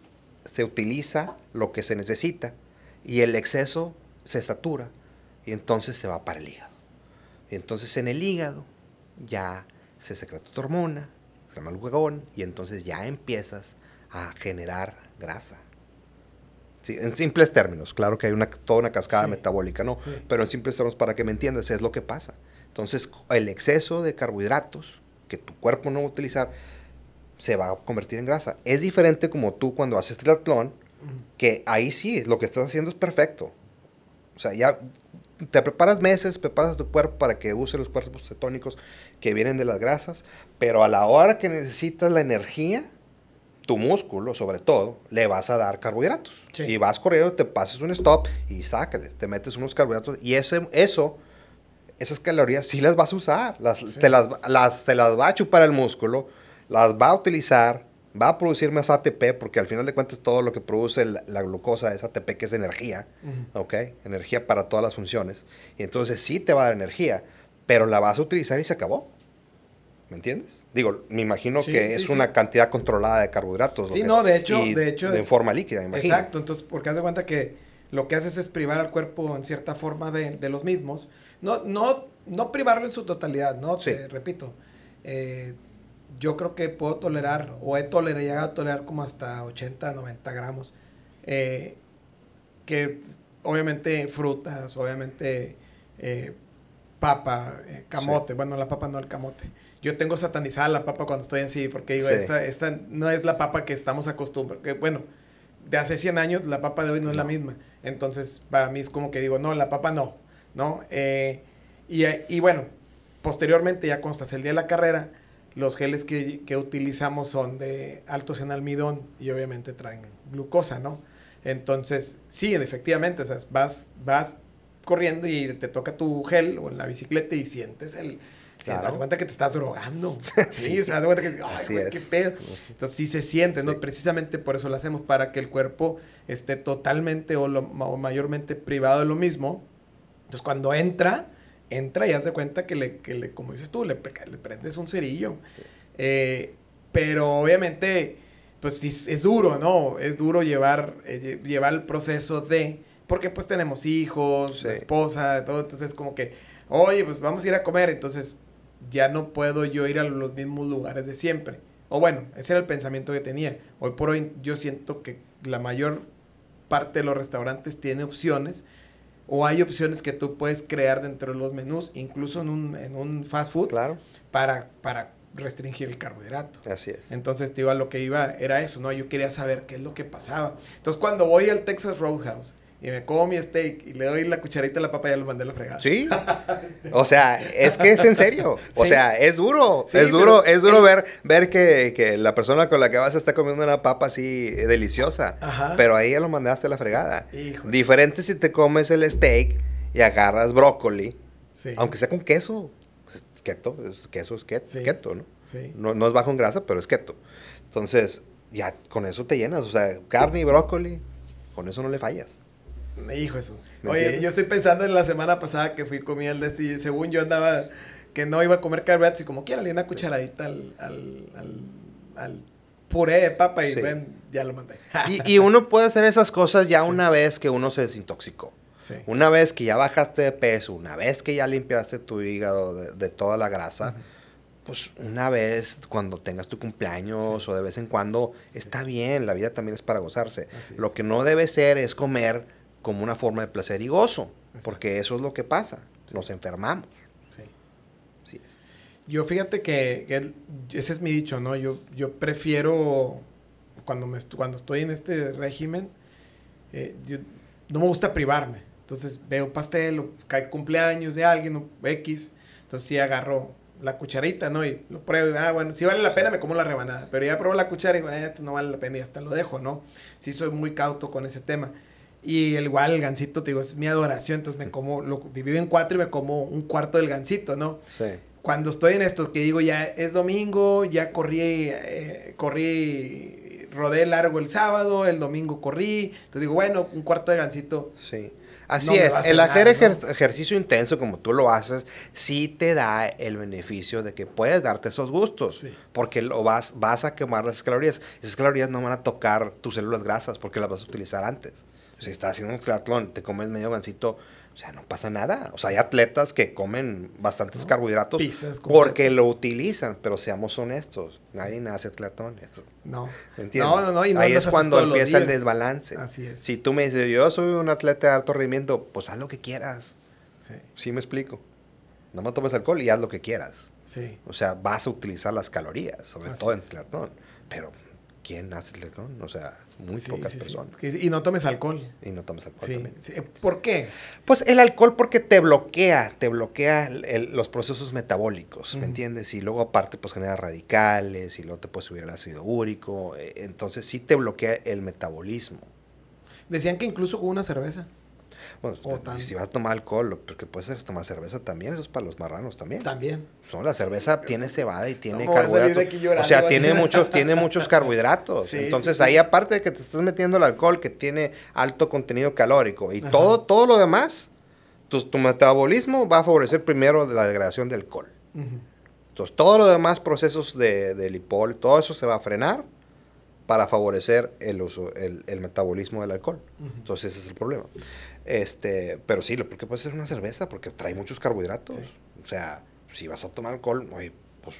[SPEAKER 1] se utiliza lo que se necesita y el exceso se satura y entonces se va para el hígado. Y entonces en el hígado ya se secreta tu hormona, se llama el huevón, y entonces ya empiezas a generar grasa. Sí, en simples términos, claro que hay una, toda una cascada metabólica, ¿no? Pero en simples términos, para que me entiendas, es lo que pasa. Entonces, el exceso de carbohidratos que tu cuerpo no va a utilizar se va a convertir en grasa. Es diferente como tú cuando haces triatlón, que ahí sí, lo que estás haciendo es perfecto. O sea, ya te preparas meses, preparas tu cuerpo para que use los cuerpos cetónicos que vienen de las grasas, pero a la hora que necesitas la energía, tu músculo, sobre todo, le vas a dar carbohidratos. Y vas corriendo, te pases un stop y sácales, te metes unos carbohidratos. Y ese, eso, esas calorías sí las vas a usar. Las, te las, las, las va a chupar el músculo, las va a utilizar, va a producir más ATP, porque al final de cuentas todo lo que produce la, glucosa es ATP, que es energía, ¿ok? Energía para todas las funciones. Y entonces sí te va a dar energía, pero la vas a utilizar y se acabó. ¿Me entiendes? Digo, me imagino que es una cantidad controlada de carbohidratos. Sí, no, de hecho, de hecho. De forma líquida, me imagino. Exacto,
[SPEAKER 2] entonces, porque haz de cuenta que lo que haces es privar al cuerpo en cierta forma de, los mismos. No, no, no privarlo en su totalidad, ¿no? Te, repito, eh, yo creo que puedo tolerar, o he tolerado, llegado a tolerar como hasta 80, 90 gramos. Eh, que obviamente frutas, obviamente eh, papa, eh, camote. Bueno, la papa no el camote. Yo tengo satanizada la papa cuando estoy en sí, porque digo, Esta, esta no es la papa que estamos acostumbrados. Que, bueno, de hace 100 años la papa de hoy no, es la misma. Entonces, para mí es como que digo, no, la papa no, ¿no? Eh, y, bueno, posteriormente, ya constas el día de la carrera, los geles que, utilizamos son de altos en almidón y obviamente traen glucosa, ¿no? Entonces, sí, efectivamente, o vas, vas corriendo y te toca tu gel o en la bicicleta y sientes el... te das cuenta que te estás drogando. sí, o sea, das cuenta que, ay, güey, qué pedo. Entonces sí se siente, ¿no? Precisamente por eso lo hacemos, para que el cuerpo esté totalmente o, mayormente privado de lo mismo. Entonces cuando entra, entra y hace de cuenta que le, como dices tú, le, prendes un cerillo. Eh, pero obviamente, pues es, es, duro, ¿no? Es duro llevar, eh, llevar el proceso de porque pues tenemos hijos, esposa, esposa, todo, entonces como que, oye, pues vamos a ir a comer, entonces ya no puedo yo ir a los mismos lugares de siempre. O bueno, ese era el pensamiento que tenía. Hoy por hoy yo siento que la mayor parte de los restaurantes tiene opciones o hay opciones que tú puedes crear dentro de los menús, incluso en un, en un fast food, claro. para, para restringir el carbohidrato. Así es. Entonces, te iba a lo que iba era eso, ¿no? Yo quería saber qué es lo que pasaba. Entonces, cuando voy al Texas Roadhouse, y me como mi steak y le doy la cucharita a la papa y ya lo mandé a la fregada. Sí.
[SPEAKER 1] O sea, es que es en serio. O sea, es duro. es duro, es duro ver, ver que, que, la persona con la que vas está comiendo una papa así eh, deliciosa. Pero ahí ya lo mandaste a la fregada. Diferente si te comes el steak y agarras brócoli. Aunque sea con queso. Pues, es keto, es queso es keto, ¿no? ¿no? No es bajo en grasa, pero es keto. Entonces, ya con eso te llenas. O sea, carne y brócoli, con eso no le fallas
[SPEAKER 2] me dijo eso. Oye, yo estoy pensando en la semana pasada que fui comiendo, este, y según yo andaba que no iba a comer carbohidratos y como quiera le di una cucharadita al, al, puré de papa y ya lo mandé.
[SPEAKER 1] y, uno puede hacer esas cosas ya una vez que uno se desintoxicó. Una vez que ya bajaste de peso, una vez que ya limpiaste tu hígado de, toda la grasa, pues una vez cuando tengas tu cumpleaños o de vez en cuando, está bien, la vida también es para gozarse. lo que no debe ser es comer como una forma de placer y gozo, porque eso es lo que pasa, nos enfermamos. Sí.
[SPEAKER 2] Yo fíjate que, ese es mi dicho, ¿no? Yo, yo prefiero, cuando, me, cuando estoy en este régimen, eh, yo, no me gusta privarme. Entonces veo pastel o cae cumpleaños de alguien X, entonces sí agarro la cucharita, ¿no? Y lo pruebo, ah, bueno, si vale la pena me como la rebanada, pero ya pruebo la cuchara y digo, ah, esto no vale la pena y hasta lo dejo, ¿no? Sí soy muy cauto con ese tema. Y el, igual el gancito, te digo, es mi adoración, entonces me como, lo divido en cuatro y me como un cuarto del gansito, ¿no? Sí. Cuando estoy en estos que digo, ya es domingo, ya corrí, eh, corrí, rodé largo el sábado, el domingo corrí, entonces digo, bueno, un cuarto de gansito. Sí. Así es, el hacer ejercicio
[SPEAKER 1] intenso como tú lo haces, sí te da el beneficio de que puedes darte esos gustos, porque lo vas, vas a quemar las calorías. Esas calorías no van a tocar tus células grasas porque las vas a utilizar antes. Si estás haciendo un triatlón, te comes medio gancito o sea, no pasa nada. O sea, hay atletas que comen bastantes carbohidratos porque lo utilizan, pero seamos honestos, nadie nace atletones. No. entiendes? No, no, no. Y no Ahí es cuando empieza el desbalance. Así es. Si tú me dices, yo soy un atleta de alto rendimiento, pues haz lo que quieras. Sí. Sí me explico. No me tomes alcohol y haz lo que quieras. Sí. O sea, vas a utilizar las calorías, sobre todo en platón. Pero ¿quién hace el O sea, muy pocas
[SPEAKER 2] personas. Y no tomes alcohol. Y no tomes alcohol también.
[SPEAKER 1] ¿Por qué? Pues el alcohol porque te bloquea, te bloquea los procesos metabólicos, ¿me entiendes? Y luego aparte pues genera radicales y luego te puede subir el ácido úrico, eh, entonces sí te bloquea el metabolismo.
[SPEAKER 2] Decían que incluso con una cerveza.
[SPEAKER 1] Bueno, si vas a tomar alcohol, porque puedes tomar cerveza también, eso es para los marranos también. También. Son, la cerveza tiene cebada y tiene carbohidratos. o sea, tiene muchos, tiene muchos carbohidratos. Entonces ahí aparte de que te estás metiendo el alcohol que tiene alto contenido calórico y todo, todo lo demás, tu, metabolismo va a favorecer primero la degradación del alcohol. Entonces todos los demás procesos de, lipol, todo eso se va a frenar para favorecer el, uso, el, metabolismo del alcohol. Entonces ese es el problema. Este, pero sí, lo porque puede ser una cerveza porque trae muchos carbohidratos. O sea, si vas a tomar alcohol, pues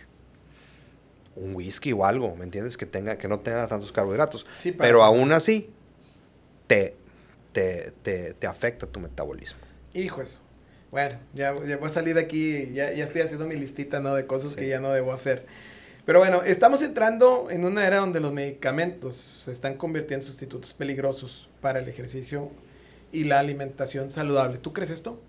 [SPEAKER 1] un whisky o algo, ¿me entiendes? Que tenga que no tenga tantos carbohidratos. pero, aún así te, te, afecta tu metabolismo.
[SPEAKER 2] Hijo eso. Bueno, ya, voy a salir de aquí, ya, estoy haciendo mi listita, ¿no? De cosas que ya no debo hacer. Pero bueno, estamos entrando en una era donde los medicamentos se están convirtiendo en sustitutos peligrosos para el ejercicio y la alimentación saludable. ¿Tú crees esto?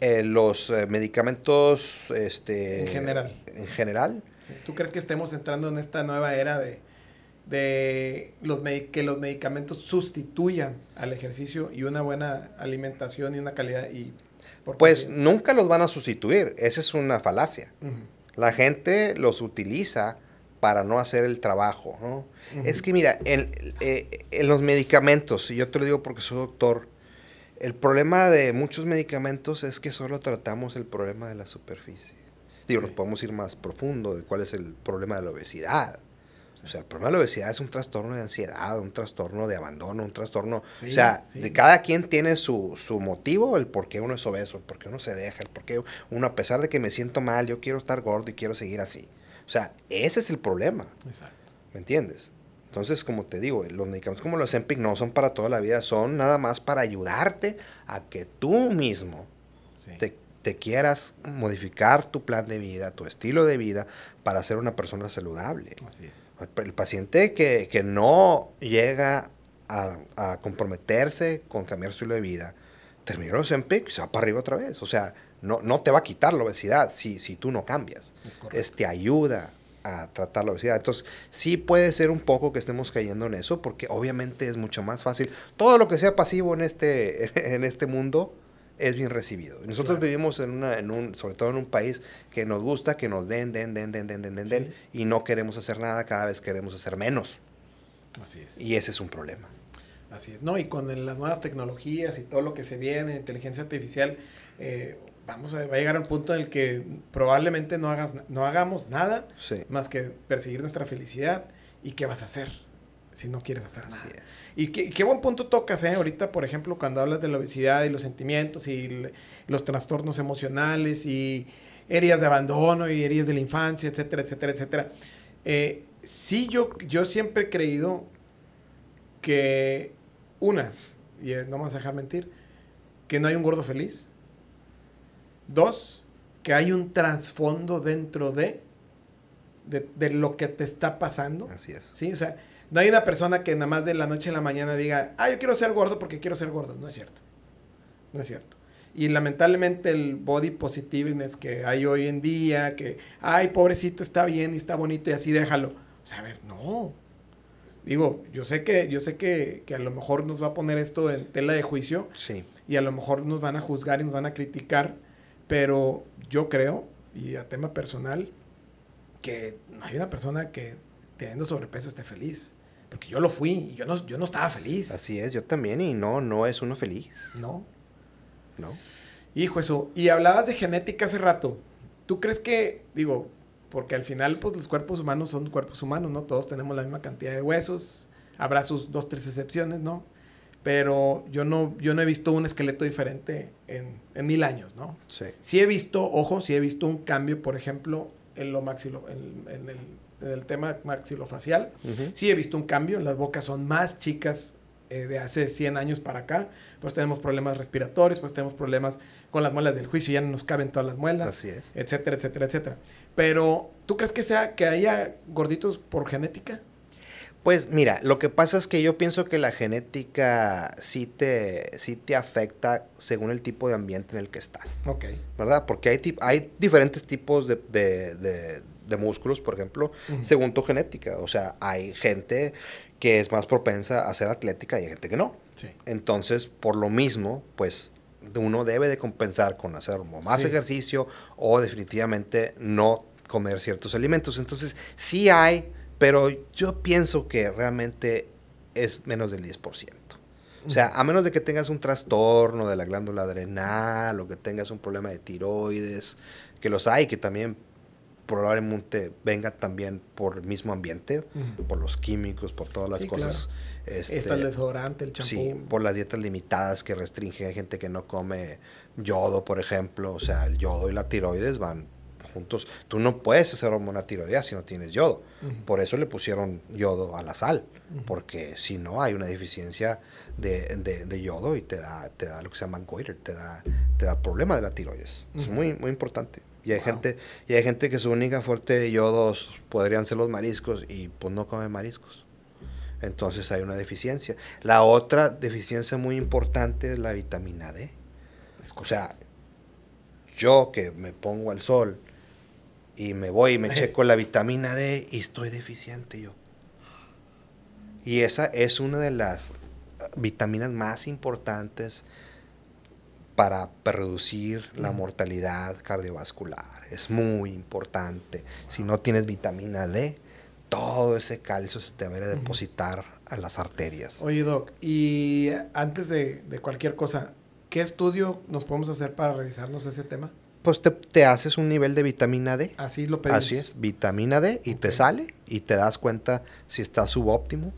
[SPEAKER 1] Eh, los eh, medicamentos este, en general. En general.
[SPEAKER 2] ¿Tú crees que estemos entrando en esta nueva era de, los que los medicamentos sustituyan al ejercicio y una buena alimentación y una calidad? Y, pues
[SPEAKER 1] nunca los van a sustituir, esa es una falacia. La gente los utiliza para no hacer el trabajo. Es que mira, en, eh, en los medicamentos, y yo te lo digo porque soy doctor, el problema de muchos medicamentos es que solo tratamos el problema de la superficie. Digo, nos podemos ir más profundo de cuál es el problema de la obesidad. O sea, el problema de la obesidad es un trastorno de ansiedad, un trastorno de abandono, un trastorno... o sea, de cada quien tiene su, su, motivo, el por qué uno es obeso, el por qué uno se deja, el por qué uno, a pesar de que me siento mal, yo quiero estar gordo y quiero seguir así. O sea, ese es el problema. Exacto. ¿Me entiendes? Entonces, como te digo, los medicamentos como los Empic no son para toda la vida, son nada más para ayudarte a que tú mismo te, te, quieras modificar tu plan de vida, tu estilo de vida, para ser una persona saludable. Así es. El, paciente que, que, no llega a, comprometerse con cambiar su estilo de vida, terminó los Empic y se va para arriba otra vez. O sea, no, no te va a quitar la obesidad si, si tú no cambias. Es, correcto. te ayuda tratar la obesidad. Entonces, sí puede ser un poco que estemos cayendo en eso, porque obviamente es mucho más fácil. Todo lo que sea pasivo en este, en este mundo es bien recibido. Nosotros vivimos en, una, en un, sobre todo en un país que nos gusta que nos den, den, den, den, den, den, den, den, y no queremos hacer nada, cada vez queremos hacer menos. Así es. Y ese es un problema.
[SPEAKER 2] Así es. No, y con las nuevas tecnologías y todo lo que se viene, inteligencia artificial, eh, vamos a, llegar a un punto en el que probablemente no, hagas, no hagamos nada más que perseguir nuestra felicidad. ¿Y qué vas a hacer si no quieres hacer nada? Y qué, buen punto tocas, ¿eh? Ahorita, por ejemplo, cuando hablas de la obesidad y los sentimientos y los trastornos emocionales y heridas de abandono y heridas de la infancia, etcétera, etcétera, etcétera. Eh, sí, yo, yo siempre he creído que, una, y eh, no me vas a dejar mentir, que no hay un gordo feliz Dos, que hay un trasfondo dentro de, de, lo que te está pasando. Así es. Sí, o sea, no hay una persona que nada más de la noche a la mañana diga, ah, yo quiero ser gordo porque quiero ser gordo. No es cierto. No es cierto. Y lamentablemente el body positiveness que hay hoy en día, que, ay, pobrecito, está bien y está bonito y así déjalo. O sea, a ver, no. Digo, yo sé que, yo sé que, que a lo mejor nos va a poner esto en tela de juicio. Sí. Y a lo mejor nos van a juzgar y nos van a criticar pero yo creo, y a tema personal, que no hay una persona que teniendo sobrepeso esté feliz. Porque yo lo fui y yo no, no estaba feliz. Así
[SPEAKER 1] es, yo también, y no, no es uno feliz.
[SPEAKER 2] No. No. Hijo, eso. Y hablabas de genética hace rato. ¿Tú crees que, digo, porque al final, pues los cuerpos humanos son cuerpos humanos, ¿no? Todos tenemos la misma cantidad de huesos. Habrá sus dos, tres excepciones, ¿no? pero yo no, he visto un esqueleto diferente en, mil años, ¿no? Sí. Sí he visto, ojo, sí he visto un cambio, por ejemplo, en lo maxilo, en, el, tema maxilofacial. Sí he visto un cambio, las bocas son más chicas eh, de hace 100 años para acá, pues tenemos problemas respiratorios, pues tenemos problemas con las muelas del juicio, ya no nos caben todas las muelas, Así es. etcétera, etcétera, etcétera. Pero, ¿tú crees que sea que haya gorditos por genética?
[SPEAKER 1] Pues mira, lo que pasa es que yo pienso que la genética sí te, sí te afecta según el tipo de ambiente en el que estás. Ok. ¿Verdad? Porque hay, hay diferentes tipos de, músculos, por ejemplo, según tu genética. O sea, hay gente que es más propensa a ser atlética y hay gente que no. Sí. Entonces, por lo mismo, pues uno debe de compensar con hacer más ejercicio o definitivamente no comer ciertos alimentos. Entonces, sí hay pero yo pienso que realmente es menos del 10%. O sea, a menos de que tengas un trastorno de la glándula adrenal o que tengas un problema de tiroides, que los hay, que también probablemente venga también por el mismo ambiente, por los químicos, por todas las cosas. Este, el desodorante, el champú. Sí, por las dietas limitadas que restringe. restringen gente que no come yodo, por ejemplo. O sea, el yodo y la tiroides van juntos. Tú no puedes hacer hormona tiroidea si no tienes yodo. Por eso le pusieron yodo a la sal, porque si no hay una deficiencia de, yodo y te da, te da lo que se llama goiter, te da, te da problema de la tiroides. Es muy, muy importante. Y hay, gente, y hay gente que su única fuerte de yodos podrían ser los mariscos y pues no come mariscos. Entonces hay una deficiencia. La otra deficiencia muy importante es la vitamina D. o sea, yo que me pongo al sol y me voy y me eh. checo la vitamina D y estoy deficiente yo. Y esa es una de las ah, vitaminas más importantes para reducir la mm. mortalidad cardiovascular. Es muy importante. Si no tienes vitamina D, todo ese calcio se te va a depositar a las arterias.
[SPEAKER 2] Oye, Doc, y antes de, de cualquier cosa, ¿qué estudio nos podemos hacer para revisarnos ese tema?
[SPEAKER 1] pues te, haces un nivel de vitamina D. Así lo pedimos. Así es, vitamina D y te sale y te das cuenta si está subóptimo.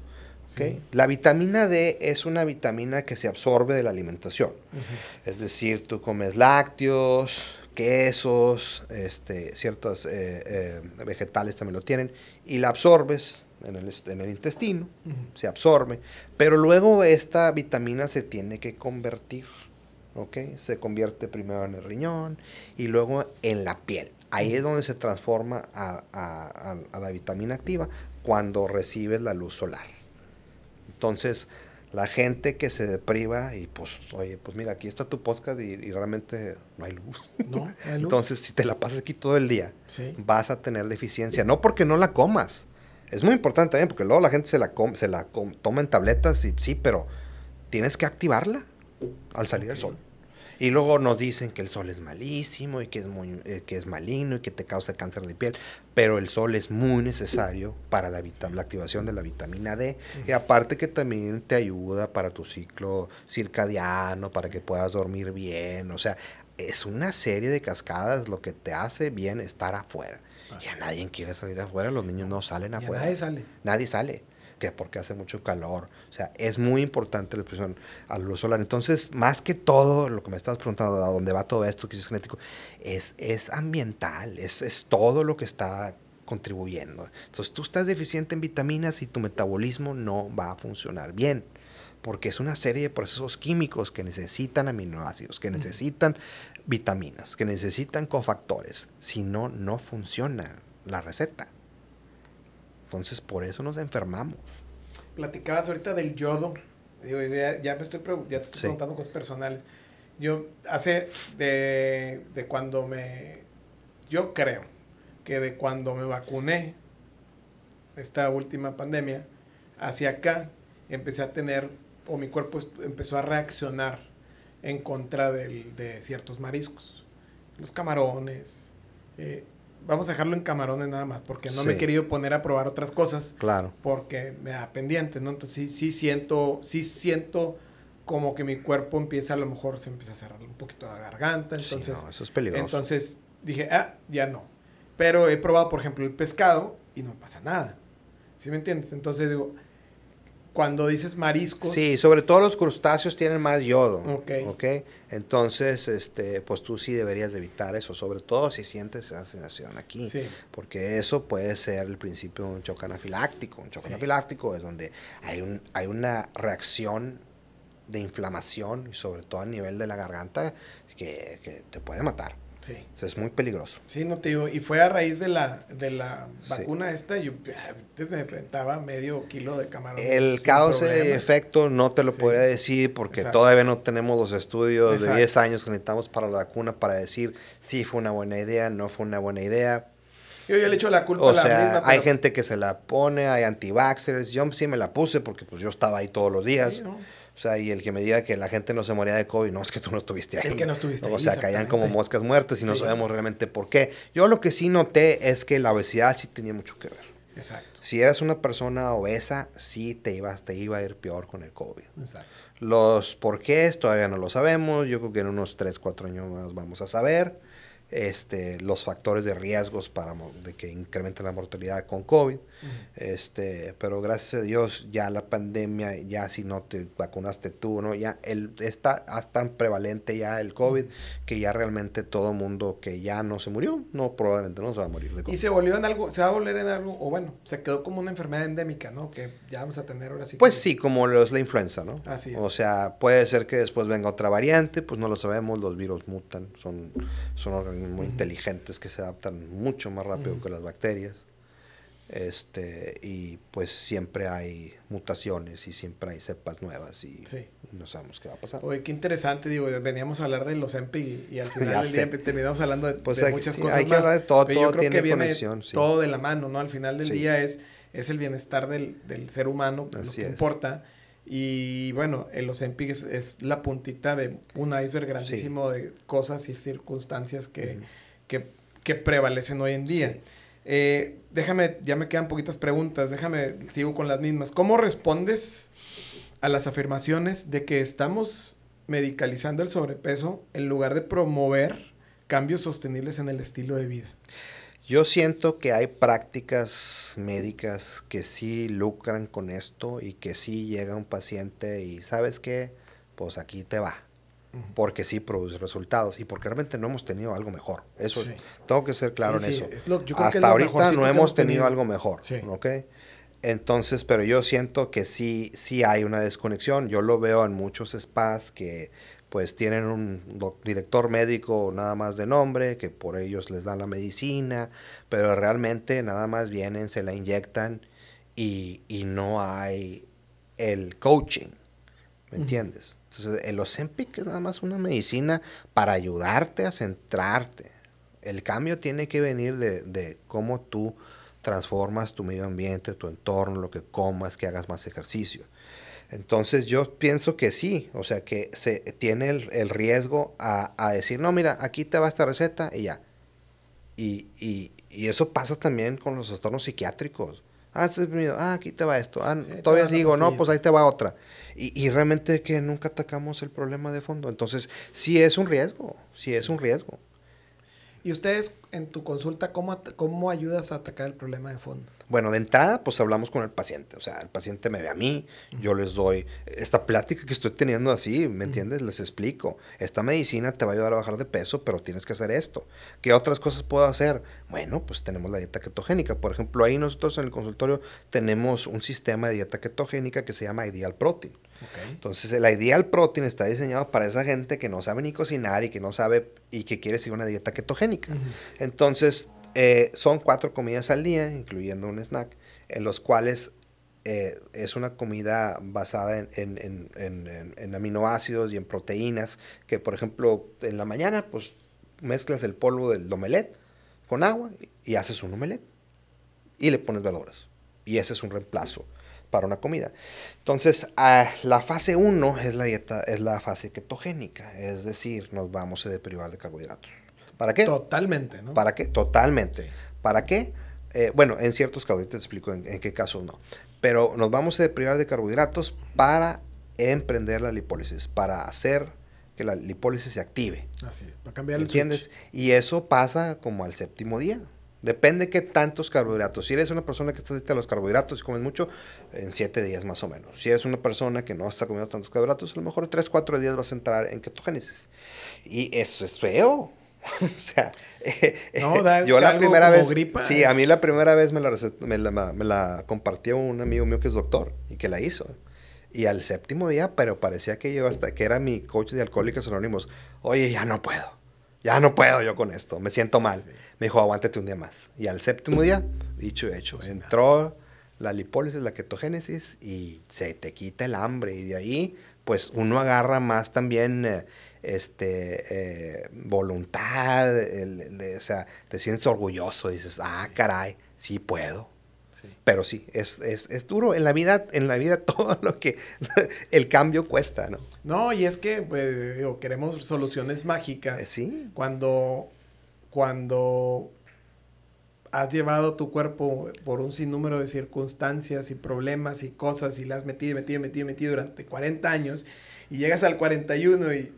[SPEAKER 1] La vitamina D es una vitamina que se absorbe de la alimentación. Es decir, tú comes lácteos, quesos, este, ciertos eh, eh, vegetales también lo tienen, y la absorbes en el, intestino, se absorbe, pero luego esta vitamina se tiene que convertir se convierte primero en el riñón y luego en la piel. Ahí es donde se transforma a, a, a, la vitamina activa cuando recibes la luz solar. Entonces, la gente que se depriva y pues, oye, pues mira, aquí está tu podcast y, realmente no hay luz.
[SPEAKER 2] No, Entonces,
[SPEAKER 1] si te la pasas aquí todo el día, sí. vas a tener deficiencia. No porque no la comas. Es muy importante también porque luego la gente se la, se la toma en tabletas y sí, pero tienes que activarla al salir el sol. Y luego nos dicen que el sol es malísimo y que es, muy, eh, que es maligno y que te causa cáncer de piel, pero el sol es muy necesario para la, la activación de la vitamina D. Y aparte que también te ayuda para tu ciclo circadiano, para que puedas dormir bien. O sea, es una serie de cascadas lo que te hace bien estar afuera. ya y nadie quiere salir afuera, los niños no salen afuera. Nadie sale. Nadie sale qué? Porque hace mucho calor. O sea, es muy importante la expresión a la luz solar. Entonces, más que todo, lo que me estabas preguntando, a dónde va todo esto, ¿Qué es genético, es, es ambiental, es todo lo que está contribuyendo. Entonces, tú estás deficiente en vitaminas y tu metabolismo no va a funcionar bien porque es una serie de procesos químicos que necesitan aminoácidos, que necesitan vitaminas, que necesitan cofactores. Si no, no funciona la receta. Entonces, por eso nos enfermamos.
[SPEAKER 2] Platicabas ahorita del yodo. ya, me estoy, te estoy preguntando cosas personales. Yo hace de, cuando me... Yo creo que de cuando me vacuné, esta última pandemia, hacia acá, empecé a tener, o mi cuerpo empezó a reaccionar en contra del, de ciertos mariscos, los camarones, eh, vamos a dejarlo en camarones nada más, porque no me he querido poner a probar otras cosas. Claro. Porque me da pendiente, ¿no? Entonces sí, sí siento, sí siento como que mi cuerpo empieza a lo mejor se empieza a cerrar un poquito la garganta, entonces no, eso es peligroso. Entonces dije, "Ah, ya no." Pero he probado, por ejemplo, el pescado y no me pasa nada. ¿Sí me entiendes? Entonces digo, cuando dices mariscos. Sí,
[SPEAKER 1] sobre todo los crustáceos tienen más yodo. Ok. okay? Entonces, este, pues tú sí deberías evitar eso, sobre todo si sientes esa sensación aquí. Porque eso puede ser el principio de un choque anafiláctico. Un choque anafiláctico es donde hay, un, hay una reacción de inflamación, sobre todo a nivel de la garganta, que te puede matar. Sí. es muy peligroso.
[SPEAKER 2] Sí, no te digo. Y fue a raíz de la, de la vacuna esta, yo ah, me enfrentaba medio kilo de camarón. El caos de
[SPEAKER 1] efecto no te lo podría decir porque todavía no tenemos los estudios de 10 años que necesitamos para la vacuna para decir si fue una buena idea, no fue una buena idea. Yo ya le hecho la culpa a la sea, Hay gente que se la pone, hay anti Yo sí me la puse porque pues yo estaba ahí todos los días. O sea, y el que me diga que la gente no se moría de COVID, no, es que tú no estuviste ahí. Es que no estuviste O sea, caían como moscas muertas y no sabemos realmente por qué. Yo lo que sí noté es que la obesidad sí tenía mucho que ver. Exacto. Si eras una persona obesa, sí te, ibas, te iba a ir peor con el COVID. Exacto. Los por todavía no lo sabemos. Yo creo que en unos 3, 4 años más vamos a saber este, los factores de riesgos para de que incrementen la mortalidad con COVID este, pero gracias a Dios ya la pandemia, ya si no te vacunaste tú, ¿no? Ya el, está tan prevalente ya el COVID que ya realmente todo mundo que ya no se murió, no, probablemente no se va a morir de
[SPEAKER 2] COVID. Y se volvió en algo, se va a volver en algo, o bueno, se quedó como una enfermedad endémica, ¿no? Que ya vamos a tener ahora sí. Pues sí,
[SPEAKER 1] como lo es la influenza, ¿no? Así O sea, puede ser que después venga otra variante, pues no lo sabemos, los virus mutan, son, son organismos muy inteligentes que se adaptan mucho más rápido que las bacterias. Este, y pues siempre hay mutaciones y siempre hay cepas nuevas y no sabemos qué va a
[SPEAKER 2] pasar. Oye, qué interesante, digo, veníamos a hablar de los EMPI y, al final del día terminamos hablando de, pues muchas sí, cosas. Hay más. que hablar de todo, todo tiene que viene conexión. Todo de la mano, ¿no? Al final del día es, es el bienestar del, del ser humano, lo que importa. Y bueno, los empi es, la puntita de un iceberg grandísimo de cosas y circunstancias que, que, que, prevalecen hoy en día. Eh, déjame, ya me quedan poquitas preguntas, déjame, sigo con las mismas. ¿Cómo respondes a las afirmaciones de que estamos medicalizando el sobrepeso en lugar de promover cambios sostenibles en el estilo de vida?
[SPEAKER 1] Yo siento que hay prácticas médicas que sí lucran con esto y que sí llega un paciente y sabes qué, pues aquí te va porque sí produce resultados y porque realmente no hemos tenido algo mejor. Eso tengo que ser claro en eso. Hasta que ahorita no hemos tenido, algo mejor, Entonces, pero yo siento que sí sí hay una desconexión. Yo lo veo en muchos spas que pues tienen un director médico nada más de nombre, que por ellos les dan la medicina, pero realmente nada más vienen, se la inyectan y, y no hay el coaching, ¿me entiendes? Entonces, el Ozempic es nada más una medicina para ayudarte a centrarte. El cambio tiene que venir de, cómo tú transformas tu medio ambiente, tu entorno, lo que comas, que hagas más ejercicio. Entonces yo pienso que sí, o sea que se tiene el, riesgo a, decir, no, mira, aquí te va esta receta y ya. Y, eso pasa también con los trastornos psiquiátricos. Ah, ah aquí te va esto. Ah, todavía digo, no, pues ahí te va otra. Y, y, realmente que nunca atacamos el problema de fondo. Entonces, sí es un riesgo, sí es un riesgo.
[SPEAKER 2] ¿Y ustedes en tu consulta cómo, ayudas a atacar el problema de fondo?
[SPEAKER 1] Bueno, de entrada, pues hablamos con el paciente. O sea, el paciente me ve a mí, yo les doy esta plática que estoy teniendo así, ¿me entiendes? Les explico. Esta medicina te va a ayudar a bajar de peso, pero tienes que hacer esto. ¿Qué otras cosas puedo hacer? Bueno, pues tenemos la dieta ketogénica. Por ejemplo, ahí nosotros en el consultorio tenemos un sistema de dieta ketogénica que se llama Ideal Protein. Entonces, el Ideal Protein está diseñado para esa gente que no sabe ni cocinar y que no sabe y que quiere seguir una dieta ketogénica. Entonces, eh, son cuatro comidas al día, incluyendo un snack, en los cuales eh, es una comida basada en, aminoácidos y en proteínas, que por ejemplo en la mañana pues mezclas el polvo del omelet con agua y haces un omelet y le pones verduras Y ese es un reemplazo para una comida. Entonces, la fase 1 es la dieta, es la fase ketogénica, es decir, nos vamos a deprivar de carbohidratos. ¿Para qué? Totalmente, ¿no? ¿Para qué? Totalmente. ¿Para qué? Eh, bueno, en ciertos casos, te explico en, qué casos no. Pero nos vamos a deprivar de carbohidratos para emprender la lipólisis, para hacer que la lipólisis se active. Así para cambiar el ¿Entiendes? Y eso pasa como al séptimo día. Depende qué tantos carbohidratos. Si eres una persona que está adicta a los carbohidratos y comes mucho, en 7 días más o menos. Si eres una persona que no está comiendo tantos carbohidratos, a lo mejor 3, 4 días vas a entrar en ketogénesis. Y eso es feo. o sea, yo la primera vez. Sí, a mí la primera vez me la, me la compartió un amigo mío que es doctor y que la hizo. Y al séptimo día, pero parecía que yo hasta que era mi coach de alcohólicos anónimos. Oye, ya no puedo. Ya no puedo yo con esto. Me siento mal me dijo, aguántate un día más. Y al séptimo día, dicho y hecho, pues, entró la lipólisis, la ketogénesis, y se te quita el hambre. Y de ahí, pues uno agarra más también eh, este, eh, voluntad, o sea, te sientes orgulloso, dices, ah, caray, sí puedo. Pero sí, es, duro. En la vida, en la vida todo lo que el cambio cuesta, ¿no?
[SPEAKER 2] No, y es que pues, queremos soluciones mágicas. Sí. Cuando cuando has llevado tu cuerpo por un sinnúmero de circunstancias y problemas y cosas y las has metido, metido, metido, metido durante 40 años y llegas al 41 y,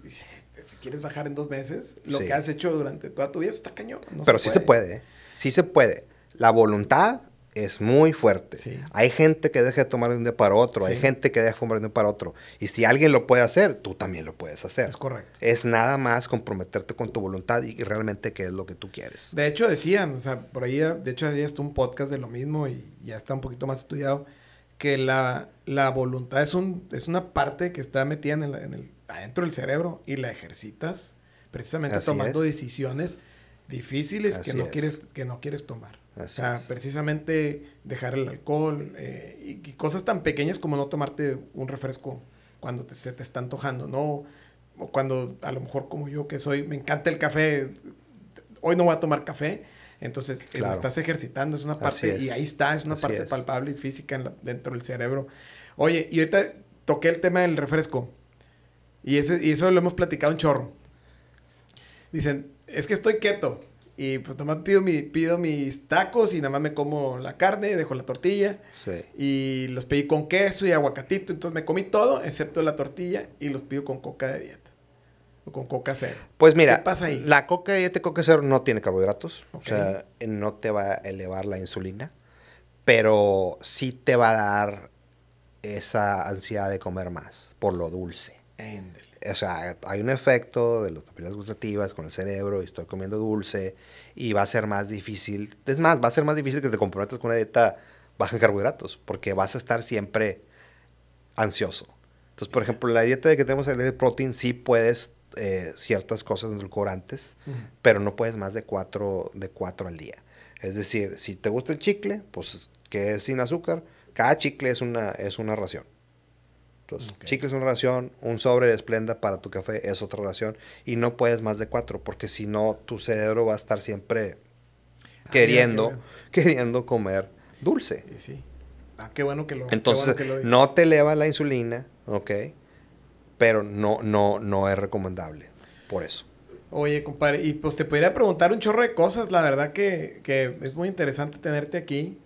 [SPEAKER 2] quieres bajar en dos meses, lo que has hecho durante toda tu vida está cañón. Pero sí se
[SPEAKER 1] puede, ¿eh? sí se puede. La voluntad es muy fuerte. Hay gente que deja de tomar de un día para otro, hay gente que deja de fumar de un día para otro. Y si alguien lo puede hacer, tú también lo puedes hacer. Es correcto. Es nada más comprometerte con tu voluntad y, realmente qué es lo que tú quieres.
[SPEAKER 2] De hecho, decían, o sea, por ahí, de hecho, había hasta un podcast de lo mismo y ya está un poquito más estudiado, que la, la voluntad es, un, es una parte que está metida en el, adentro del cerebro y la ejercitas precisamente tomando decisiones difíciles que no, quieres, que no quieres tomar o sea, precisamente dejar el alcohol eh, y, cosas tan pequeñas como no tomarte un refresco cuando te, se te está antojando, ¿no? O cuando a lo mejor como yo que soy, me encanta el café, hoy no voy a tomar café, entonces eh, estás ejercitando, es una parte, y ahí está, es una parte palpable y física dentro del cerebro. Oye, y ahorita toqué el tema del refresco, y, ese, y eso lo hemos platicado un chorro. Dicen, es que estoy quieto y pues nomás pido, pido mis tacos y nada más me como la carne, dejo la tortilla. Sí. Y los pedí con queso y aguacatito. Entonces me comí todo excepto la tortilla y los pido con coca de dieta. O con coca cero. Pues mira, pasa ahí? la coca
[SPEAKER 1] de dieta y coca cero no tiene carbohidratos. O sea, no te va a elevar la insulina. Pero sí te va a dar esa ansiedad de comer más por lo dulce. Endel o sea, hay un efecto de las papilas gustativas con el cerebro y estoy comiendo dulce y va a ser más difícil. Es más, va a ser más difícil que te comprometas con una dieta baja en carbohidratos porque vas a estar siempre ansioso. Entonces, por ejemplo, la dieta de que tenemos el protein sí puedes eh, ciertas cosas endulcorantes, pero no puedes más de cuatro, de cuatro al día. Es decir, si te gusta el chicle, pues que es sin azúcar, cada chicle es una, es una ración. Los chicles es una ración, un sobre de esplenda para tu café es otra ración. Y no puedes más de cuatro, porque si no, tu cerebro va a estar siempre ah, queriendo, queriendo comer dulce. sí.
[SPEAKER 2] Ah, qué bueno que lo Entonces, no te
[SPEAKER 1] eleva la insulina, ¿ok? Pero no, no, no es recomendable. Por eso.
[SPEAKER 2] Oye, compadre, y pues te podría preguntar un chorro de cosas. La verdad que, es muy interesante tenerte aquí.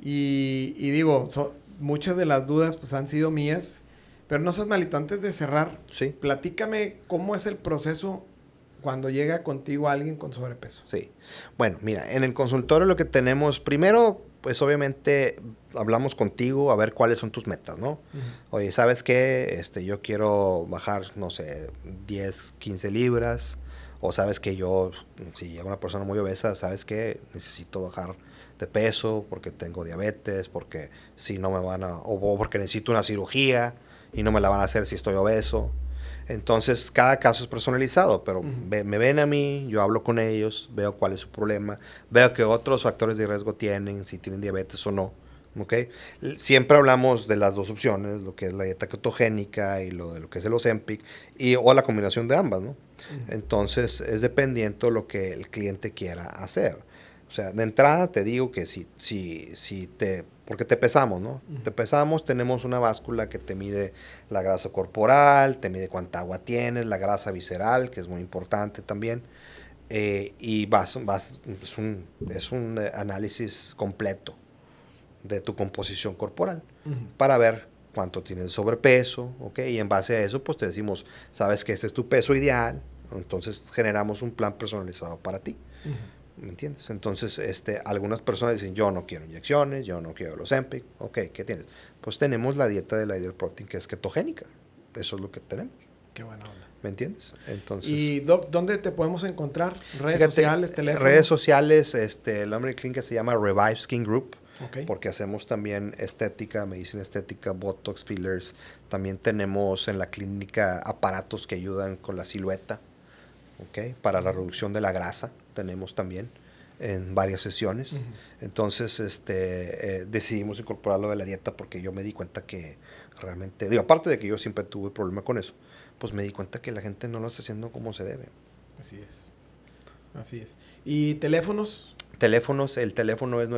[SPEAKER 2] Y, digo, muchas de las dudas pues han sido mías, pero no seas malito, antes de cerrar, sí. platícame cómo es el proceso cuando llega contigo alguien con sobrepeso.
[SPEAKER 1] Sí. Bueno, mira, en el consultorio lo que tenemos, primero, pues obviamente hablamos contigo a ver cuáles son tus metas, ¿no? Oye, ¿sabes qué? Este, yo quiero bajar, no sé, 10, 15 libras o sabes que yo, si llega una persona muy obesa, sabes que necesito bajar de peso porque tengo diabetes, porque si no me van a, o porque necesito una cirugía y no me la van a hacer si estoy obeso. Entonces, cada caso es personalizado, pero me ven a mí, yo hablo con ellos, veo cuál es su problema, veo qué otros factores de riesgo tienen, si tienen diabetes o no. Okay. Siempre hablamos de las dos opciones, lo que es la dieta cetogénica y lo de lo que es el Osempic y, o la combinación de ambas, ¿no? Entonces, es dependiendo lo que el cliente quiera hacer. O sea, de entrada te digo que si, si, si te, porque te pesamos, ¿no? Te pesamos, tenemos una báscula que te mide la grasa corporal, te mide cuánta agua tienes, la grasa visceral, que es muy importante también. Eh, y vas, es un eh, análisis completo de tu composición corporal para ver cuánto tienes sobrepeso, ¿ok? Y en base a eso, pues te decimos, sabes que ese es tu peso ideal, entonces generamos un plan personalizado para ti. ¿Me entiendes? Entonces, este, algunas personas dicen, yo no quiero inyecciones, yo no quiero los EMPIC. Ok, ¿qué tienes? Pues tenemos la dieta de la protein que es ketogénica. Eso es lo que tenemos. Qué buena onda. ¿Me entiendes? Entonces, ¿Y
[SPEAKER 2] dónde te podemos encontrar? ¿Redes sociales, teléfono? Redes
[SPEAKER 1] sociales, este, el nombre de clínica se llama Revive Skin Group porque hacemos también estética, medicina estética, botox, fillers. También tenemos en la clínica aparatos que ayudan con la silueta, okay, para la reducción de la grasa. Tenemos también en varias sesiones. Entonces, este, eh, decidimos incorporarlo de la dieta porque yo me di cuenta que realmente, digo, aparte de que yo siempre tuve problema con eso, pues me di cuenta que la gente no lo está haciendo como se debe. Así es. Así es. ¿Y teléfonos? Teléfonos, el teléfono es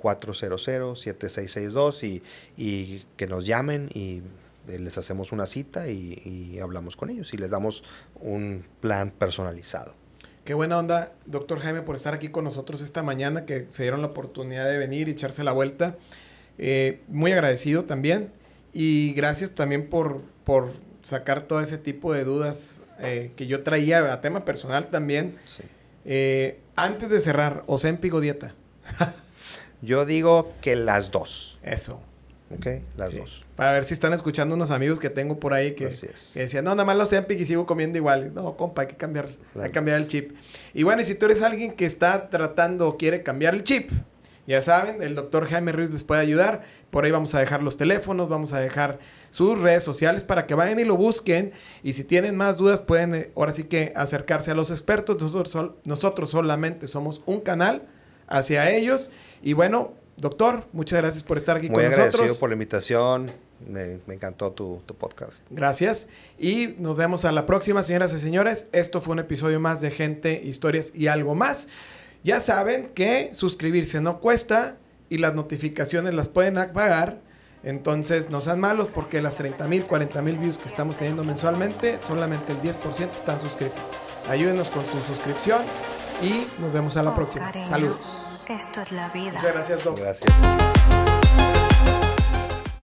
[SPEAKER 1] 956-400-7662 y, y que nos llamen y eh, les hacemos una cita y, hablamos con ellos y les damos un plan personalizado.
[SPEAKER 2] Qué buena onda, doctor Jaime, por estar aquí con nosotros esta mañana, que se dieron la oportunidad de venir y echarse la vuelta. Eh, muy agradecido también y gracias también por, por sacar todo ese tipo de dudas eh, que yo traía a tema personal también. Sí. Eh, antes de cerrar, Ozempic o dieta. Yo digo que las dos. Eso. Ok, las dos. Para ver si están escuchando unos amigos que tengo por ahí que, decían, no, nada más los sean y sigo comiendo igual. No, compa, hay que cambiar, hay cambiar el chip. Y bueno, y si tú eres alguien que está tratando o quiere cambiar el chip, ya saben, el doctor Jaime Ruiz les puede ayudar. Por ahí vamos a dejar los teléfonos, vamos a dejar sus redes sociales para que vayan y lo busquen. Y si tienen más dudas, pueden eh, ahora sí que acercarse a los expertos. Nosotros, solamente somos un canal hacia ellos. Y bueno, doctor, muchas gracias por estar aquí con nosotros. agradecido
[SPEAKER 1] por la invitación. Me, encantó tu, tu, podcast. Gracias.
[SPEAKER 2] Y nos vemos a la próxima, señoras y señores. Esto fue un episodio más de Gente, Historias y algo más. Ya saben que suscribirse no cuesta y las notificaciones las pueden apagar Entonces, no sean malos porque las 30 mil, 40 mil views que estamos teniendo mensualmente, solamente el 10% están suscritos. Ayúdenos con su suscripción y nos vemos a la oh, próxima. Saludos. Esto es la vida. Muchas gracias, Doc.
[SPEAKER 1] Gracias.